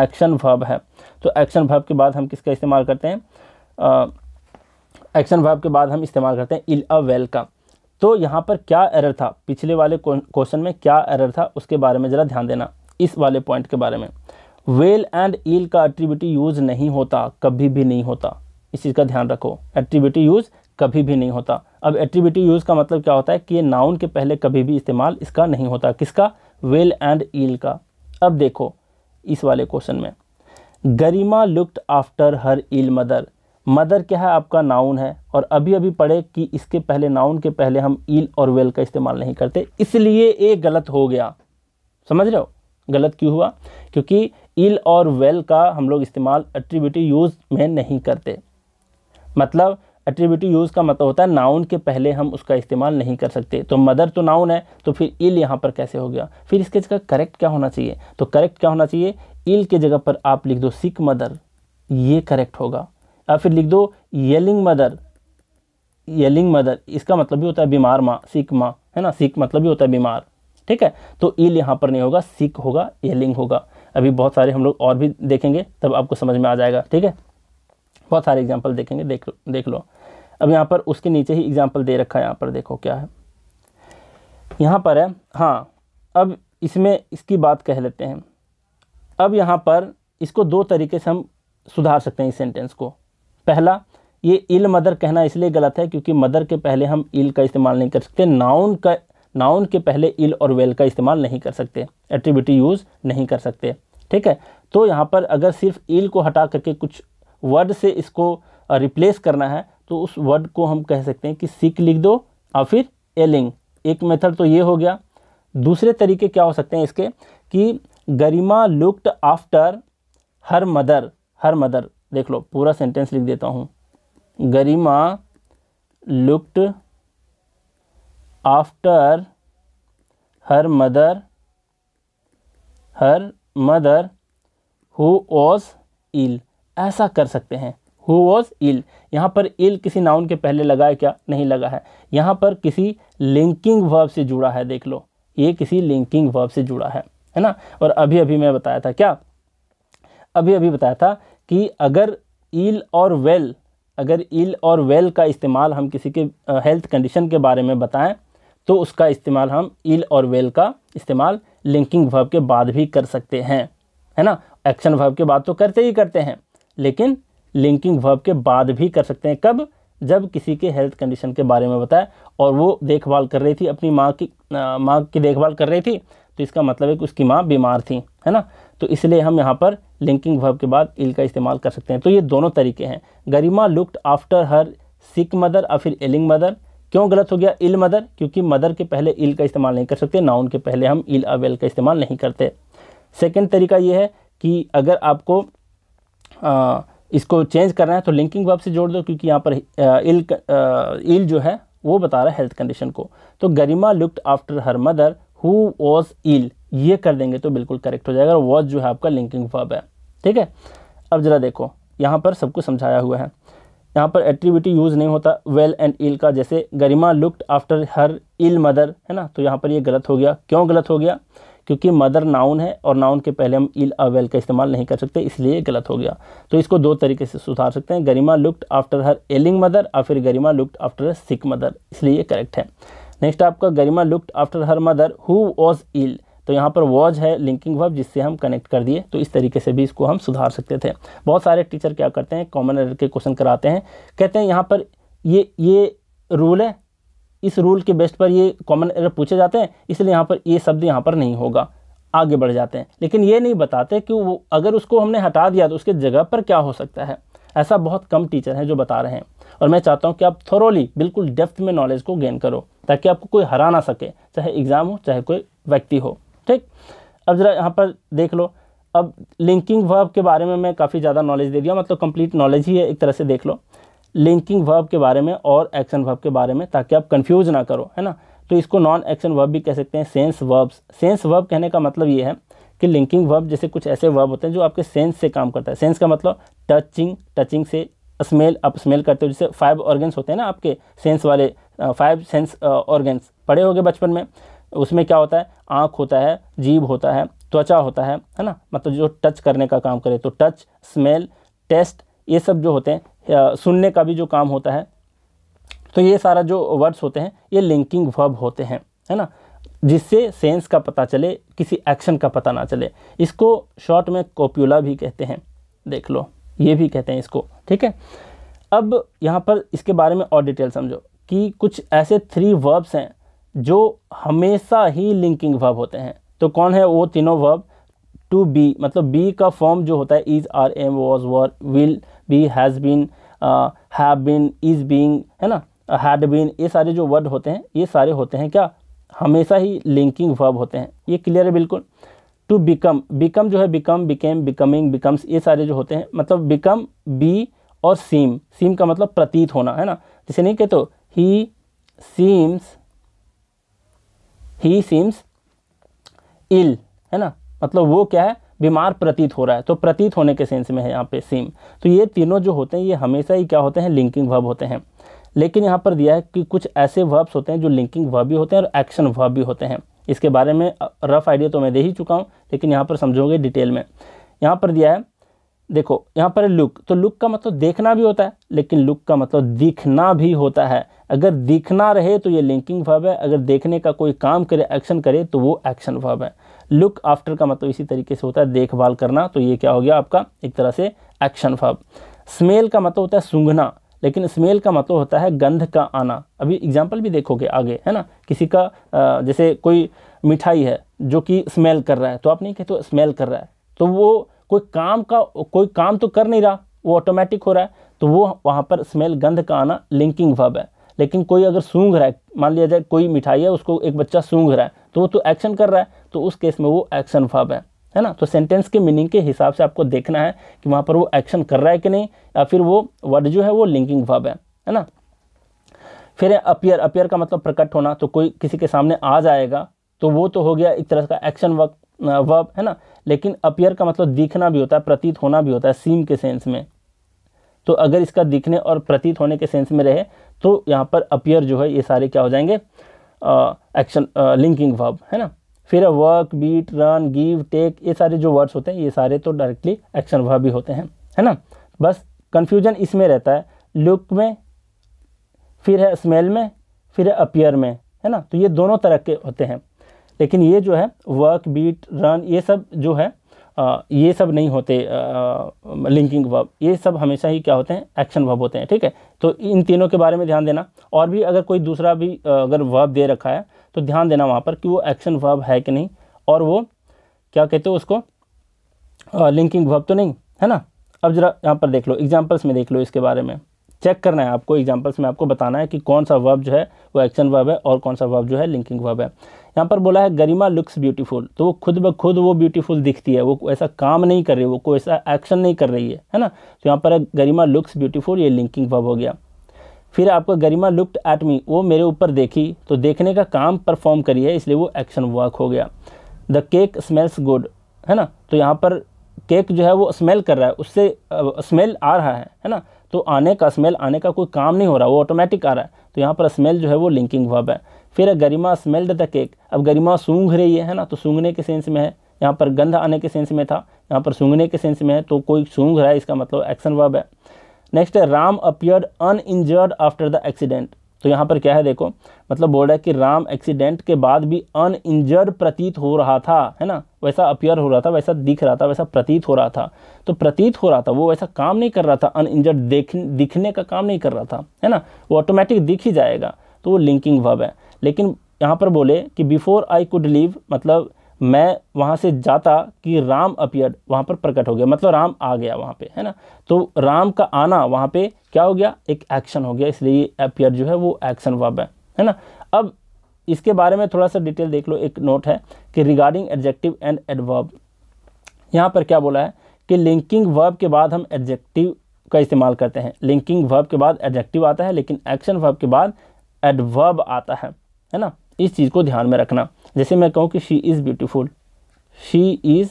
एक्शन वर्ब है तो एक्शन वर्ब के बाद हम किसका इस्तेमाल करते हैं एक्शन वर्ब के बाद हम इस्तेमाल करते हैं इल अ वेल का तो यहाँ पर क्या एरर था पिछले वाले क्वेश्चन में क्या एरर था उसके बारे में ज़रा ध्यान देना इस वाले पॉइंट के बारे में वेल एंड ईल का एट्रीब्यूटी यूज़ नहीं होता कभी भी नहीं होता इस चीज़ का ध्यान रखो एट्रीब्यूटी यूज़ कभी भी नहीं होता अब एट्रीब्यूटिव यूज़ का मतलब क्या होता है कि ये नाउन के पहले कभी भी इस्तेमाल इसका नहीं होता किसका वेल एंड ईल का अब देखो इस वाले क्वेश्चन में Garima looked after her ill mother mother क्या है आपका नाउन है और अभी अभी पढ़े कि इसके पहले नाउन के पहले हम ईल और वेल का इस्तेमाल नहीं करते इसलिए ये गलत हो गया समझ रहे हो गलत क्यों हुआ क्योंकि ईल और वेल का हम लोग इस्तेमाल एट्रीब्यूटी यूज़ में नहीं करते मतलब एट्रीब्यूटिव यूज़ का मतलब होता है नाउन के पहले हम उसका इस्तेमाल नहीं कर सकते तो मदर तो नाउन है तो फिर इल यहाँ पर कैसे हो गया फिर इसके जगह करेक्ट क्या होना चाहिए तो करेक्ट क्या होना चाहिए इल के जगह पर आप लिख दो सिक मदर ये करेक्ट होगा या फिर लिख दो येलिंग मदर येलिंग मदर इसका मतलब भी होता है बीमार माँ सिक माँ है ना सिक मतलब भी होता है बीमार ठीक है तो इल यहाँ पर नहीं होगा सिक होगा येलिंग होगा अभी बहुत सारे हम लोग और भी देखेंगे तब आपको समझ में आ जाएगा ठीक है बहुत सारे एग्जाम्पल देखेंगे देख देख लो अब यहाँ पर उसके नीचे ही एग्जाम्पल दे रखा है यहाँ पर देखो क्या है यहाँ पर है हाँ अब इसमें इसकी बात कह लेते हैं अब यहाँ पर इसको दो तरीके से हम सुधार सकते हैं इस सेंटेंस को पहला ये इल मदर कहना इसलिए गलत है क्योंकि मदर के पहले हम इल का इस्तेमाल नहीं कर सकते नाउन का नाउन के पहले इल और वेल का इस्तेमाल नहीं कर सकते एक्टिविटी यूज़ नहीं कर सकते ठीक है तो यहाँ पर अगर सिर्फ इल को हटा करके कुछ वर्ड से इसको रिप्लेस करना है तो उस वर्ड को हम कह सकते हैं कि सिक लिख दो और फिर एलिंग एक मेथड तो ये हो गया दूसरे तरीके क्या हो सकते हैं इसके कि Garima looked after her mother her mother देख लो पूरा सेंटेंस लिख देता हूँ Garima looked after her mother her mother who was ill ऐसा कर सकते हैं हु वॉज इल यहाँ पर इल किसी नाउन के पहले लगा है क्या नहीं लगा है यहाँ पर किसी लिंकिंग वर्ब से जुड़ा है देख लो ये किसी लिंकिंग वर्ब से जुड़ा है है ना और अभी अभी मैं बताया था क्या अभी अभी बताया था कि अगर इल और वेल अगर इल और वेल का इस्तेमाल हम किसी के हेल्थ कंडीशन के बारे में बताएं तो उसका इस्तेमाल हम इल और वेल का इस्तेमाल लिंकिंग वर्ब के बाद भी कर सकते हैं है ना एक्शन वर्ब के बाद तो करते ही करते हैं लेकिन लिंकिंग वर्ब के बाद भी कर सकते हैं कब जब किसी के हेल्थ कंडीशन के बारे में बताए और वो देखभाल कर रही थी अपनी माँ की माँ की देखभाल कर रही थी तो इसका मतलब है कि उसकी माँ बीमार थी है ना तो इसलिए हम यहाँ पर लिंकिंग वर्ब के बाद इल का इस्तेमाल कर सकते हैं तो ये दोनों तरीके हैं Garima looked after her sick mother और फिर एलिंग मदर क्यों गलत हो गया इल मदर क्योंकि मदर के पहले इल का इस्तेमाल नहीं कर सकते नाउन के पहले हम इल अवेल का इस्तेमाल नहीं करते सेकेंड तरीका ये है कि अगर आपको इसको चेंज कर रहे हैं तो लिंकिंग वर्ब से जोड़ दो क्योंकि यहाँ पर इल इल जो है वो बता रहा है हेल्थ कंडीशन को तो Garima looked after her mother who was ill ये कर देंगे तो बिल्कुल करेक्ट हो जाएगा और वॉज जो है आपका लिंकिंग वर्ब है ठीक है अब ज़रा देखो यहाँ पर सबको समझाया हुआ है यहाँ पर एक्टिविटी यूज़ नहीं होता वेल एंड इल का जैसे Garima looked after her ill mother है ना तो यहाँ पर ये गलत हो गया क्यों गलत हो गया क्योंकि मदर नाउन है और नाउन के पहले हम इल अवेल का इस्तेमाल नहीं कर सकते इसलिए गलत हो गया तो इसको दो तरीके से सुधार सकते हैं Garima looked after her ailing mother और फिर Garima looked after sick mother इसलिए करेक्ट है नेक्स्ट आपका Garima looked after her mother who was ill तो यहाँ पर वॉज है लिंकिंग वर्ब जिससे हम कनेक्ट कर दिए तो इस तरीके से भी इसको हम सुधार सकते थे बहुत सारे टीचर क्या करते हैं कॉमन एरर के क्वेश्चन कराते हैं कहते हैं यहाँ पर ये ये रूल है इस रूल के बेस्ट पर ये कॉमन एरर पूछे जाते हैं इसलिए यहाँ पर ये शब्द यहाँ पर नहीं होगा आगे बढ़ जाते हैं लेकिन ये नहीं बताते कि वो अगर उसको हमने हटा दिया तो उसके जगह पर क्या हो सकता है ऐसा बहुत कम टीचर हैं जो बता रहे हैं और मैं चाहता हूँ कि आप थोरोली बिल्कुल डेप्थ में नॉलेज को गेन करो ताकि आपको कोई हरा ना सके चाहे एग्ज़ाम हो चाहे कोई व्यक्ति हो ठीक अब ज़रा यहाँ पर देख लो अब लिंकिंग वर्ब के बारे में मैं काफ़ी ज़्यादा नॉलेज दे दिया मतलब कंप्लीट नॉलेज ही है एक तरह से देख लो लिंकिंग वर्ब के बारे में और एक्शन वर्ब के बारे में ताकि आप कंफ्यूज ना करो है ना तो इसको नॉन एक्शन वर्ब भी कह सकते हैं सेंस वर्ब्स सेंस वर्ब कहने का मतलब ये है कि लिंकिंग वर्ब जैसे कुछ ऐसे वर्ब होते हैं जो आपके सेंस से काम करता है सेंस का मतलब टचिंग टचिंग से स्मेल आप स्मेल करते हो जैसे फाइव ऑर्गेंस होते हैं ना आपके सेंस वाले फाइव सेंस ऑर्गेंस पढ़े होंगे बचपन में उसमें क्या होता है आँख होता है जीभ होता है त्वचा होता है है ना मतलब जो टच करने का काम करे तो टच स्मेल टेस्ट ये सब जो होते हैं सुनने का भी जो काम होता है तो ये सारा जो वर्ड्स होते हैं ये लिंकिंग वर्ब होते हैं है ना जिससे सेंस का पता चले किसी एक्शन का पता ना चले इसको शॉर्ट में कॉप्यूला भी कहते हैं देख लो ये भी कहते हैं इसको ठीक है अब यहाँ पर इसके बारे में और डिटेल समझो कि कुछ ऐसे थ्री वर्ब्स हैं जो हमेशा ही लिंकिंग वर्ब होते हैं तो कौन है वो तीनों वर्ब टू बी मतलब बी का फॉर्म जो होता है is are am was were will be has been have been is being है ना हैड बीन ये सारे जो वर्ड होते हैं ये सारे होते हैं क्या हमेशा ही लिंकिंग वर्ब होते हैं ये क्लियर है बिल्कुल टू बिकम बिकम जो है बिकम बिकेम बिकमिंग बिकम्स ये सारे जो होते हैं मतलब बिकम बी और सीम सीम का मतलब प्रतीत होना है ना जैसे नहीं कहते ही सीम्स ही सीम्स इल है ना मतलब वो क्या है बीमार प्रतीत हो रहा है तो प्रतीत होने के सेंस में है यहाँ पे सीम तो ये तीनों जो होते हैं ये हमेशा ही क्या होते हैं लिंकिंग वर्ब होते हैं लेकिन यहाँ पर दिया है कि कुछ ऐसे वर्ब्स होते हैं जो लिंकिंग वर्ब भी होते हैं और एक्शन वर्ब भी होते हैं इसके बारे में रफ़ आइडिया तो मैं दे ही चुका हूँ लेकिन यहाँ पर समझोगे डिटेल में यहाँ पर दिया है देखो यहाँ पर लुक तो लुक का मतलब देखना भी होता है लेकिन लुक का मतलब दिखना भी होता है अगर दिखना रहे तो ये लिंकिंग वर्ब है अगर देखने का कोई काम करे एक्शन करे तो वो एक्शन वर्ब है लुक आफ्टर का मतलब इसी तरीके से होता है देखभाल करना तो ये क्या हो गया आपका एक तरह से एक्शन फॉब स्मेल का मतलब होता है सूंघना लेकिन स्मेल का मतलब होता है गंध का आना अभी एग्जाम्पल भी देखोगे आगे है ना किसी का जैसे कोई मिठाई है जो कि स्मेल कर रहा है तो आप नहीं कहते तो स्मेल कर रहा है तो वो कोई काम का कोई काम तो कर नहीं रहा वो ऑटोमेटिक हो रहा है तो वो वहाँ पर स्मेल गंध का आना लिंकिंग वर्ब है लेकिन कोई अगर सूंघ रहा है मान लिया जाए कोई मिठाई है उसको एक बच्चा सूंघ रहा है तो वो तो एक्शन कर रहा है तो उस केस में वो एक्शन फॉर्म है है ना तो सेंटेंस के मीनिंग के हिसाब से आपको देखना है कि वहाँ पर वो एक्शन कर रहा है कि नहीं या फिर वो वर्ड जो है वो लिंकिंग फॉर्म है है ना फिर है अपियर अपियर का मतलब प्रकट होना तो कोई किसी के सामने आ जाएगा तो वो तो हो गया एक तरह का एक्शन वर्क वर्ब है ना लेकिन अपियर का मतलब दिखना भी होता है प्रतीत होना भी होता है सीम के सेंस में तो अगर इसका दिखने और प्रतीत होने के सेंस में रहे तो यहाँ पर अपियर जो है ये सारे क्या हो जाएंगे एक्शन लिंकिंग वर्ब है ना फिर work beat run give take ये सारे जो वर्ड्स होते हैं ये सारे तो डायरेक्टली एक्शन वर्ब भी होते हैं है ना बस कन्फ्यूजन इसमें रहता है लुक में फिर है स्मेल में फिर है अपियर में है ना तो ये दोनों तरह के होते हैं लेकिन ये जो है वर्क बीट रन ये सब जो है आ, ये सब नहीं होते लिंकिंग वर्ब ये सब हमेशा ही क्या होते हैं एक्शन वर्ब होते हैं ठीक है तो इन तीनों के बारे में ध्यान देना और भी अगर कोई दूसरा भी अगर वर्ब दे रखा है तो ध्यान देना वहाँ पर कि वो एक्शन वर्ब है कि नहीं और वो क्या कहते हो उसको लिंकिंग वर्ब तो नहीं है ना अब जरा यहाँ पर देख लो एग्जाम्पल्स में देख लो इसके बारे में चेक करना है आपको एग्जाम्पल्स में आपको बताना है कि कौन सा वर्ब जो है वो एक्शन वर्ब है और कौन सा वर्ब जो है लिंकिंग वर्ब है यहाँ पर बोला है गरिमा लुक्स ब्यूटीफुल तो वो खुद ब खुद वो ब्यूटीफुल दिखती है वो ऐसा काम नहीं कर रही वो कोई ऐसा एक्शन नहीं कर रही है है ना तो यहाँ पर गरिमा लुक्स ब्यूटीफुल ये लिंकिंग वर्ब हो गया फिर आपका गरिमा लुप्त एट मी वो मेरे ऊपर देखी तो देखने का काम परफॉर्म करी है इसलिए वो एक्शन वर्क हो गया द केक स्मेल्स गुड है ना तो यहाँ पर केक जो है वो स्मेल कर रहा है उससे स्मेल आ रहा है है ना तो आने का स्मेल आने का कोई काम नहीं हो रहा वो ऑटोमेटिक आ रहा है तो यहाँ पर स्मेल जो है वो लिंकिंग वर्ब है फिर गरिमा स्मेल्ड द केक अब गरिमा सूंघ रही है है ना तो सूंघने के सेंस में है यहाँ पर गंध आने के सेंस में था यहाँ पर सूंघने के सेंस में है तो कोई सूंघ रहा है इसका मतलब एक्शन वर्ब है नेक्स्ट है Ram appear uninjured after the accident तो यहाँ पर क्या है देखो मतलब बोल रहा है कि राम एक्सीडेंट के बाद भी अनइंजर्ड प्रतीत हो रहा था है ना वैसा अपियर हो रहा था वैसा दिख रहा था वैसा प्रतीत हो रहा था तो प्रतीत हो रहा था वो वैसा काम नहीं कर रहा था अनइंजर्ड देख दिखने का काम नहीं कर रहा था है ना वो ऑटोमेटिक दिख ही जाएगा तो वो लिंकिंग वब है लेकिन यहाँ पर बोले कि बिफोर आई कुड लीव मतलब मैं वहाँ से जाता कि राम अपियर वहाँ पर प्रकट हो गया मतलब राम आ गया वहाँ पे है ना तो राम का आना वहाँ पे क्या हो गया एक एक्शन हो गया इसलिए अपियर जो है वो एक्शन वर्ब है है ना अब इसके बारे में थोड़ा सा डिटेल देख लो एक नोट है कि रिगार्डिंग एडजेक्टिव एंड एडवर्ब यहाँ पर क्या बोला है कि लिंकिंग वर्ब के बाद हम एडजेक्टिव का इस्तेमाल करते हैं लिंकिंग वर्ब के बाद एडजेक्टिव आता है लेकिन एक्शन वर्ब के बाद एडवर्ब आता है है ना इस चीज़ को ध्यान में रखना जैसे मैं कहूँ कि she is beautiful she is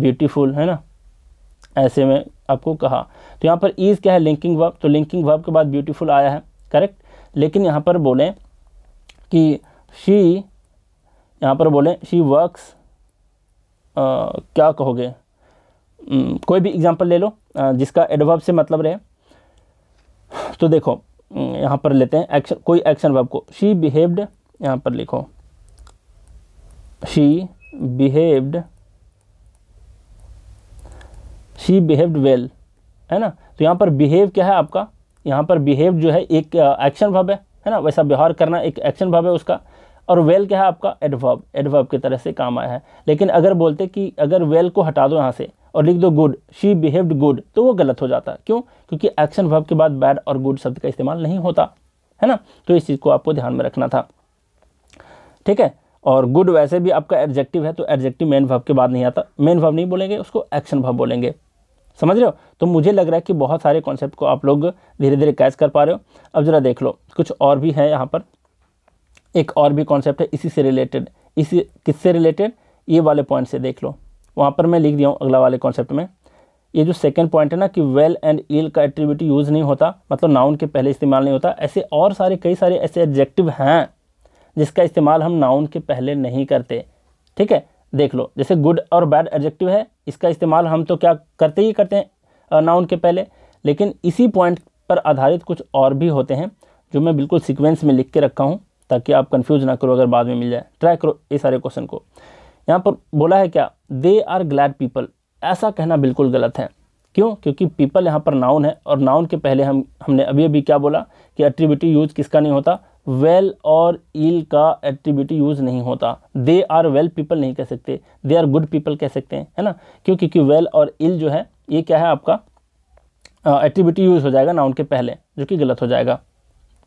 beautiful है ना ऐसे में आपको कहा तो यहाँ पर इज़ क्या है लिंकिंग वर्ब तो लिंकिंग वर्ब के बाद ब्यूटीफुल आया है करेक्ट लेकिन यहाँ पर बोलें कि शी यहाँ पर बोलें शी वर्क्स क्या कहोगे कोई भी एग्ज़ाम्पल ले लो जिसका एडवर्ब से मतलब रहे तो देखो यहाँ पर लेते हैं एक्शन कोई एक्शन वर्ब को शी बिहेव्ड यहाँ पर लिखो she behaved she behaved well है ना तो यहाँ पर behave क्या है आपका यहाँ पर behave जो है एक एक्शन uh, भाव है है ना वैसा व्यवहार करना एक एक्शन भाव है उसका और वेल well क्या है आपका एडवर्ब एडवर्ब की तरह से काम आया है लेकिन अगर बोलते कि अगर वेल well को हटा दो यहाँ से और लिख दो गुड शी बिहेव्ड गुड तो वो गलत हो जाता है क्यों क्योंकि एक्शन वर्ब के बाद बैड और गुड शब्द का इस्तेमाल नहीं होता है ना तो इस चीज़ को आपको ध्यान में रखना था ठीक है और गुड वैसे भी आपका एडजेक्टिव है तो एडजेक्टिव मेन भाव के बाद नहीं आता मेन भाव नहीं बोलेंगे उसको एक्शन भाव बोलेंगे समझ रहे हो तो मुझे लग रहा है कि बहुत सारे कॉन्सेप्ट को आप लोग धीरे धीरे कैच कर पा रहे हो अब ज़रा देख लो कुछ और भी है यहाँ पर एक और भी कॉन्सेप्ट है इसी से रिलेटेड इसी किससे रिलेटेड ये वाले पॉइंट से देख लो वहाँ पर मैं लिख दिया हूँ अगला वाले कॉन्सेप्ट में ये जो सेकेंड पॉइंट है ना कि वेल एंड ईल का एट्रीब्यूट यूज़ नहीं होता मतलब नाउन के पहले इस्तेमाल नहीं होता ऐसे और सारे कई सारे ऐसे एडजेक्टिव हैं जिसका इस्तेमाल हम नाउन के पहले नहीं करते ठीक है देख लो जैसे गुड और बैड एडजेक्टिव है इसका इस्तेमाल हम तो क्या करते ही करते हैं नाउन के पहले लेकिन इसी पॉइंट पर आधारित कुछ और भी होते हैं जो मैं बिल्कुल सिक्वेंस में लिख के रखा हूँ ताकि आप कन्फ्यूज ना करो अगर बाद में मिल जाए ट्राई करो ये सारे क्वेश्चन को यहाँ पर बोला है क्या दे आर ग्लैड पीपल ऐसा कहना बिल्कुल गलत है क्यों क्योंकि पीपल यहाँ पर नाउन है और नाउन के पहले हम हमने अभी अभी क्या बोला कि एट्रीब्यूटी यूज किसका नहीं होता वेल और ईल का एक्टिविटी यूज़ नहीं होता दे आर वेल पीपल नहीं कह सकते दे आर गुड पीपल कह सकते हैं है ना क्यों क्योंकि वेल और इल जो है ये क्या है आपका एक्टिविटी यूज़ हो जाएगा नाउन के पहले जो कि गलत हो जाएगा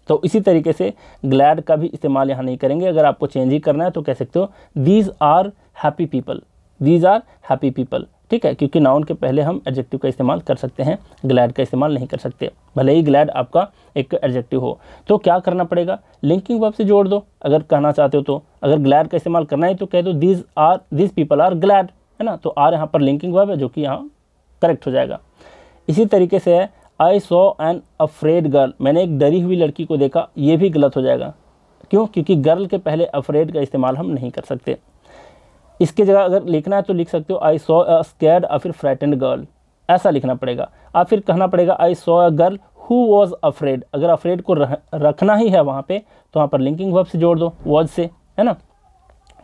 तो इसी तरीके से ग्लैड का भी इस्तेमाल यहाँ नहीं करेंगे अगर आपको चेंज ही करना है तो कह सकते हो these are happy people these are happy people ठीक है क्योंकि नाउन के पहले हम एडजेक्टिव का इस्तेमाल कर सकते हैं ग्लैड का इस्तेमाल नहीं कर सकते भले ही ग्लैड आपका एक एडजेक्टिव हो तो क्या करना पड़ेगा लिंकिंग वर्ब से जोड़ दो अगर कहना चाहते हो तो अगर ग्लैड का इस्तेमाल करना है तो कह दो these are these people are glad है ना तो आर यहाँ पर लिंकिंग वर्ब है जो कि यहाँ करेक्ट हो जाएगा इसी तरीके से है I saw an afraid girl मैंने एक डरी हुई लड़की को देखा ये भी गलत हो जाएगा क्यों क्योंकि गर्ल के पहले अफ्रेड का इस्तेमाल हम नहीं कर सकते इसके जगह अगर लिखना है तो लिख सकते हो आई सॉ अ स्कैड या फिर फ्रैटेंड गर्ल ऐसा लिखना पड़ेगा आप फिर कहना पड़ेगा I saw a girl who was afraid अगर अफ्रेड को रह, रखना ही है वहाँ पे तो वहाँ पर लिंकिंग वर्ब से जोड़ दो वॉज से है ना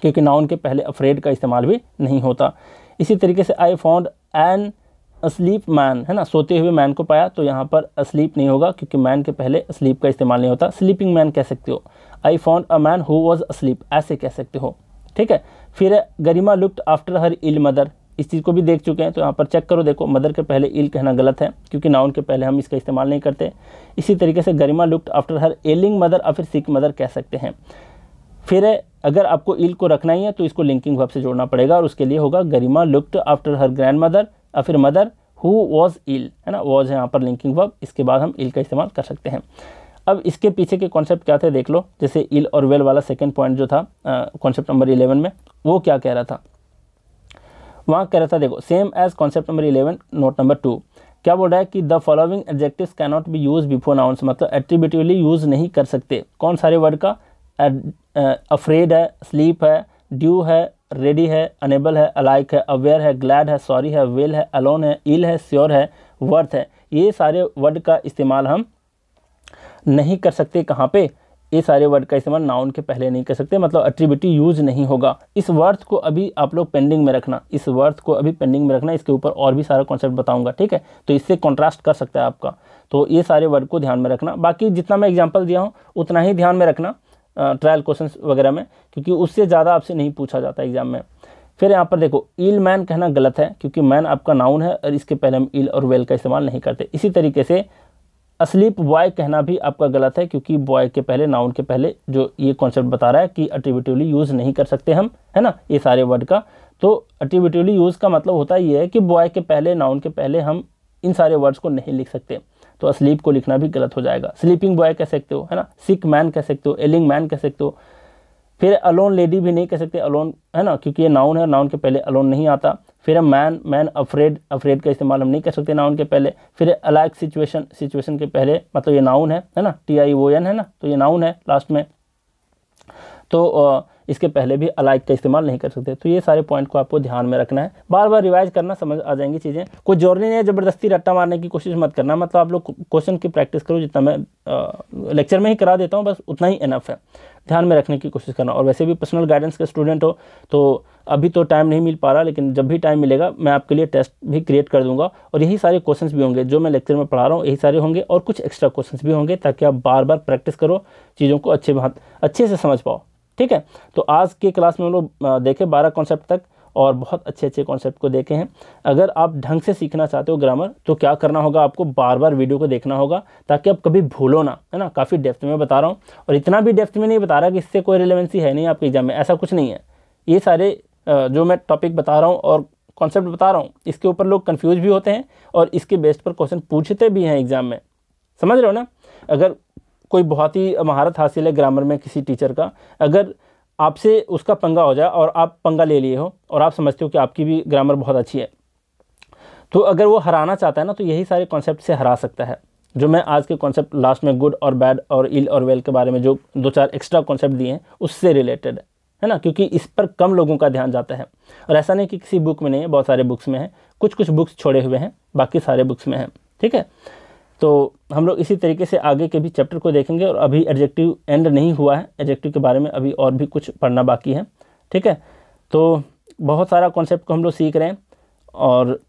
क्योंकि नाउन के पहले अफ्रेड का इस्तेमाल भी नहीं होता इसी तरीके से I found an asleep man है ना सोते हुए मैन को पाया तो यहाँ पर अस्लीप नहीं होगा क्योंकि मैन के पहले स्लीप का इस्तेमाल नहीं होता स्लीपिंग मैन कह सकते हो I found a man who was asleep ऐसे कह सकते हो ठीक है फिर Garima looked after her ill mother इस चीज़ को भी देख चुके हैं तो यहाँ पर चेक करो देखो मदर के पहले इल कहना गलत है क्योंकि नाउन के पहले हम इसका इस्तेमाल नहीं करते इसी तरीके से Garima looked after her ailing mother या फिर सिख मदर कह सकते हैं फिर अगर आपको इल को रखना ही है तो इसको लिंकिंग वर्ब से जोड़ना पड़ेगा और उसके लिए होगा Garima looked after her grandmother या फिर मदर हु वॉज़ इल है ना वॉज है यहाँ पर लिंकिंग वर्ब इसके बाद हम इल का इस्तेमाल कर सकते हैं अब इसके पीछे के कॉन्सेप्ट क्या थे देख लो जैसे इल और वेल वाला सेकेंड पॉइंट जो था कॉन्सेप्ट नंबर इलेवन में वो क्या कह रहा था वहाँ कह रहा था देखो same as concept number eleven note number two क्या बोल रहा है कि the following adjective can not be use before nouns मतलब एट्रीब्यूटिवली यूज़ नहीं कर सकते कौन सारे वर्ड का अफ्रेड है स्लीप है ड्यू है रेडी है अनेबल है अलाइक है अवेयर है ग्लैड है सॉरी है वेल है अलोन है इल है श्योर है वर्थ है ये सारे वर्ड का इस्तेमाल हम नहीं कर सकते कहाँ पे ये सारे वर्ड का इस्तेमाल नाउन के पहले नहीं कर सकते मतलब अट्रीब्यूटी यूज नहीं होगा इस वर्थ को अभी आप लोग पेंडिंग में रखना इस वर्थ को अभी पेंडिंग में रखना इसके ऊपर और भी सारा कॉन्सेप्ट बताऊंगा ठीक है तो इससे कॉन्ट्रास्ट कर सकता है आपका तो ये सारे वर्ड को ध्यान में रखना बाकी जितना मैं एग्जाम्पल दिया हूँ उतना ही ध्यान में रखना ट्रायल क्वेश्चन वगैरह में क्योंकि उससे ज़्यादा आपसे नहीं पूछा जाता एग्जाम में फिर यहाँ पर देखो ईल मैन कहना गलत है क्योंकि मैन आपका नाउन है और इसके पहले हम ईल और वेल का इस्तेमाल नहीं करते इसी तरीके से असलीप बॉय कहना भी आपका गलत है क्योंकि बॉय के पहले नाउन के पहले जो ये कॉन्सेप्ट बता रहा है कि अट्रीब्यूटिवली यूज़ नहीं कर सकते हम है ना ये सारे वर्ड का तो अट्रीब्यूटिवली यूज़ का मतलब होता ये है कि बॉय के पहले नाउन के पहले हम इन सारे वर्ड्स को नहीं लिख सकते तो स्लीप को लिखना भी गलत हो जाएगा स्लीपिंग बॉय कह सकते हो है ना सिक मैन कह सकते हो एलिंग मैन कह सकते हो फिर अलोन लेडी भी नहीं कह सकते अलोन है ना क्योंकि ये नाउन है नाउन के पहले अलोन नहीं आता फिर मैन मैन अफ्रेड अफ्रेड का इस्तेमाल हम नहीं कर सकते नाउन के पहले फिर अलाइक सिचुएशन सिचुएशन के पहले मतलब ये नाउन है है ना टी आई ओ एन है ना तो ये नाउन है लास्ट में तो इसके पहले भी अलाइक का इस्तेमाल नहीं कर सकते तो ये सारे पॉइंट को आपको ध्यान में रखना है बार बार रिवाइज करना समझ आ जाएंगी चीज़ें कोई जोरनी नहीं है ज़बरदस्ती रट्टा मारने की कोशिश मत करना मतलब आप लोग क्वेश्चन की प्रैक्टिस करो जितना मैं लेक्चर में ही करा देता हूँ बस उतना ही इनफ है ध्यान में रखने की कोशिश करना और वैसे भी पर्सनल गाइडेंस का स्टूडेंट हो तो अभी तो टाइम नहीं मिल पा रहा लेकिन जब भी टाइम मिलेगा मैं आपके लिए टेस्ट भी क्रिएट कर दूंगा और यही सारे क्वेश्चंस भी होंगे जो मैं लेक्चर में पढ़ा रहा हूँ यही सारे होंगे और कुछ एक्स्ट्रा क्वेश्चंस भी होंगे ताकि आप बार बार प्रैक्टिस करो चीज़ों को अच्छे अच्छे से समझ पाओ ठीक है तो आज के क्लास में हम लोग देखें बारह कॉन्सेप्ट तक और बहुत अच्छे अच्छे कॉन्सेप्ट को देखे हैं अगर आप ढंग से सीखना चाहते हो ग्रामर तो क्या करना होगा आपको बार बार वीडियो को देखना होगा ताकि आप कभी भूलो ना है ना काफ़ी डेप्थ में बता रहा हूँ और इतना भी डेप्थ में नहीं बता रहा कि इससे कोई रिलेवेंसी है नहीं आपके एग्ज़ाम में ऐसा कुछ नहीं है ये सारे जो मैं टॉपिक बता रहा हूँ और कॉन्सेप्ट बता रहा हूँ इसके ऊपर लोग कन्फ्यूज भी होते हैं और इसके बेस्ट पर क्वेश्चन पूछते भी हैं एग्ज़ाम में समझ रहे हो ना अगर कोई बहुत ही महारत हासिल है ग्रामर में किसी टीचर का अगर आपसे उसका पंगा हो जाए और आप पंगा ले लिए हो और आप समझते हो कि आपकी भी ग्रामर बहुत अच्छी है तो अगर वो हराना चाहता है ना तो यही सारे कॉन्सेप्ट से हरा सकता है जो मैं आज के कॉन्सेप्ट लास्ट में गुड और बैड और इल और वेल के बारे में जो दो चार एक्स्ट्रा कॉन्सेप्ट दिए हैं उससे रिलेटेड है है ना क्योंकि इस पर कम लोगों का ध्यान जाता है और ऐसा नहीं कि किसी बुक में नहीं है बहुत सारे बुक्स में है कुछ कुछ बुक्स छोड़े हुए हैं बाकी सारे बुक्स में हैं ठीक है तो हम लोग इसी तरीके से आगे के भी चैप्टर को देखेंगे और अभी एडजेक्टिव एंड नहीं हुआ है एडजेक्टिव के बारे में अभी और भी कुछ पढ़ना बाकी है ठीक है तो बहुत सारा कॉन्सेप्ट को हम लोग सीख रहे हैं और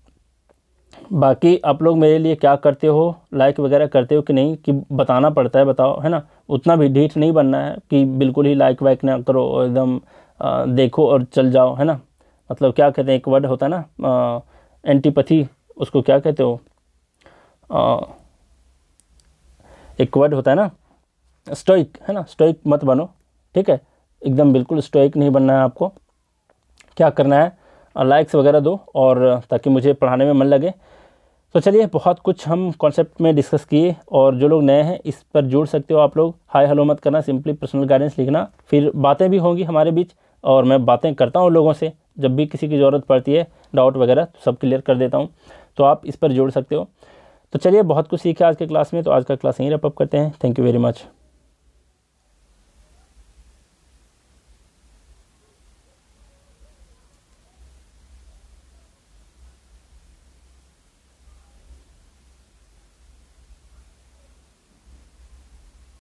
बाकी आप लोग मेरे लिए क्या करते हो लाइक वगैरह करते हो कि नहीं कि बताना पड़ता है बताओ है ना उतना भी ढीठ नहीं बनना है कि बिल्कुल ही लाइक वाइक ना करो एकदम देखो और चल जाओ है ना मतलब क्या कहते हैं एक वर्ड होता है ना एंटीपथी उसको क्या कहते हो आ, एक वर्ड होता है ना स्टोइक है ना स्टोइक मत बनो ठीक है एकदम बिल्कुल स्टोइक नहीं बनना है आपको क्या करना है लाइक्स वगैरह दो और ताकि मुझे पढ़ाने में मन लगे तो चलिए बहुत कुछ हम कॉन्सेप्ट में डिस्कस किए और जो लोग नए हैं इस पर जुड़ सकते हो आप लोग हाय हेलो मत करना सिंपली पर्सनल गाइडेंस लिखना फिर बातें भी होंगी हमारे बीच और मैं बातें करता हूँ लोगों से जब भी किसी की ज़रूरत पड़ती है डाउट वगैरह तो सब क्लियर कर देता हूँ तो आप इस पर जुड़ सकते हो तो चलिए बहुत कुछ सीखा आज के क्लास में तो आज का क्लास यहीं रप करते हैं थैंक यू वेरी मच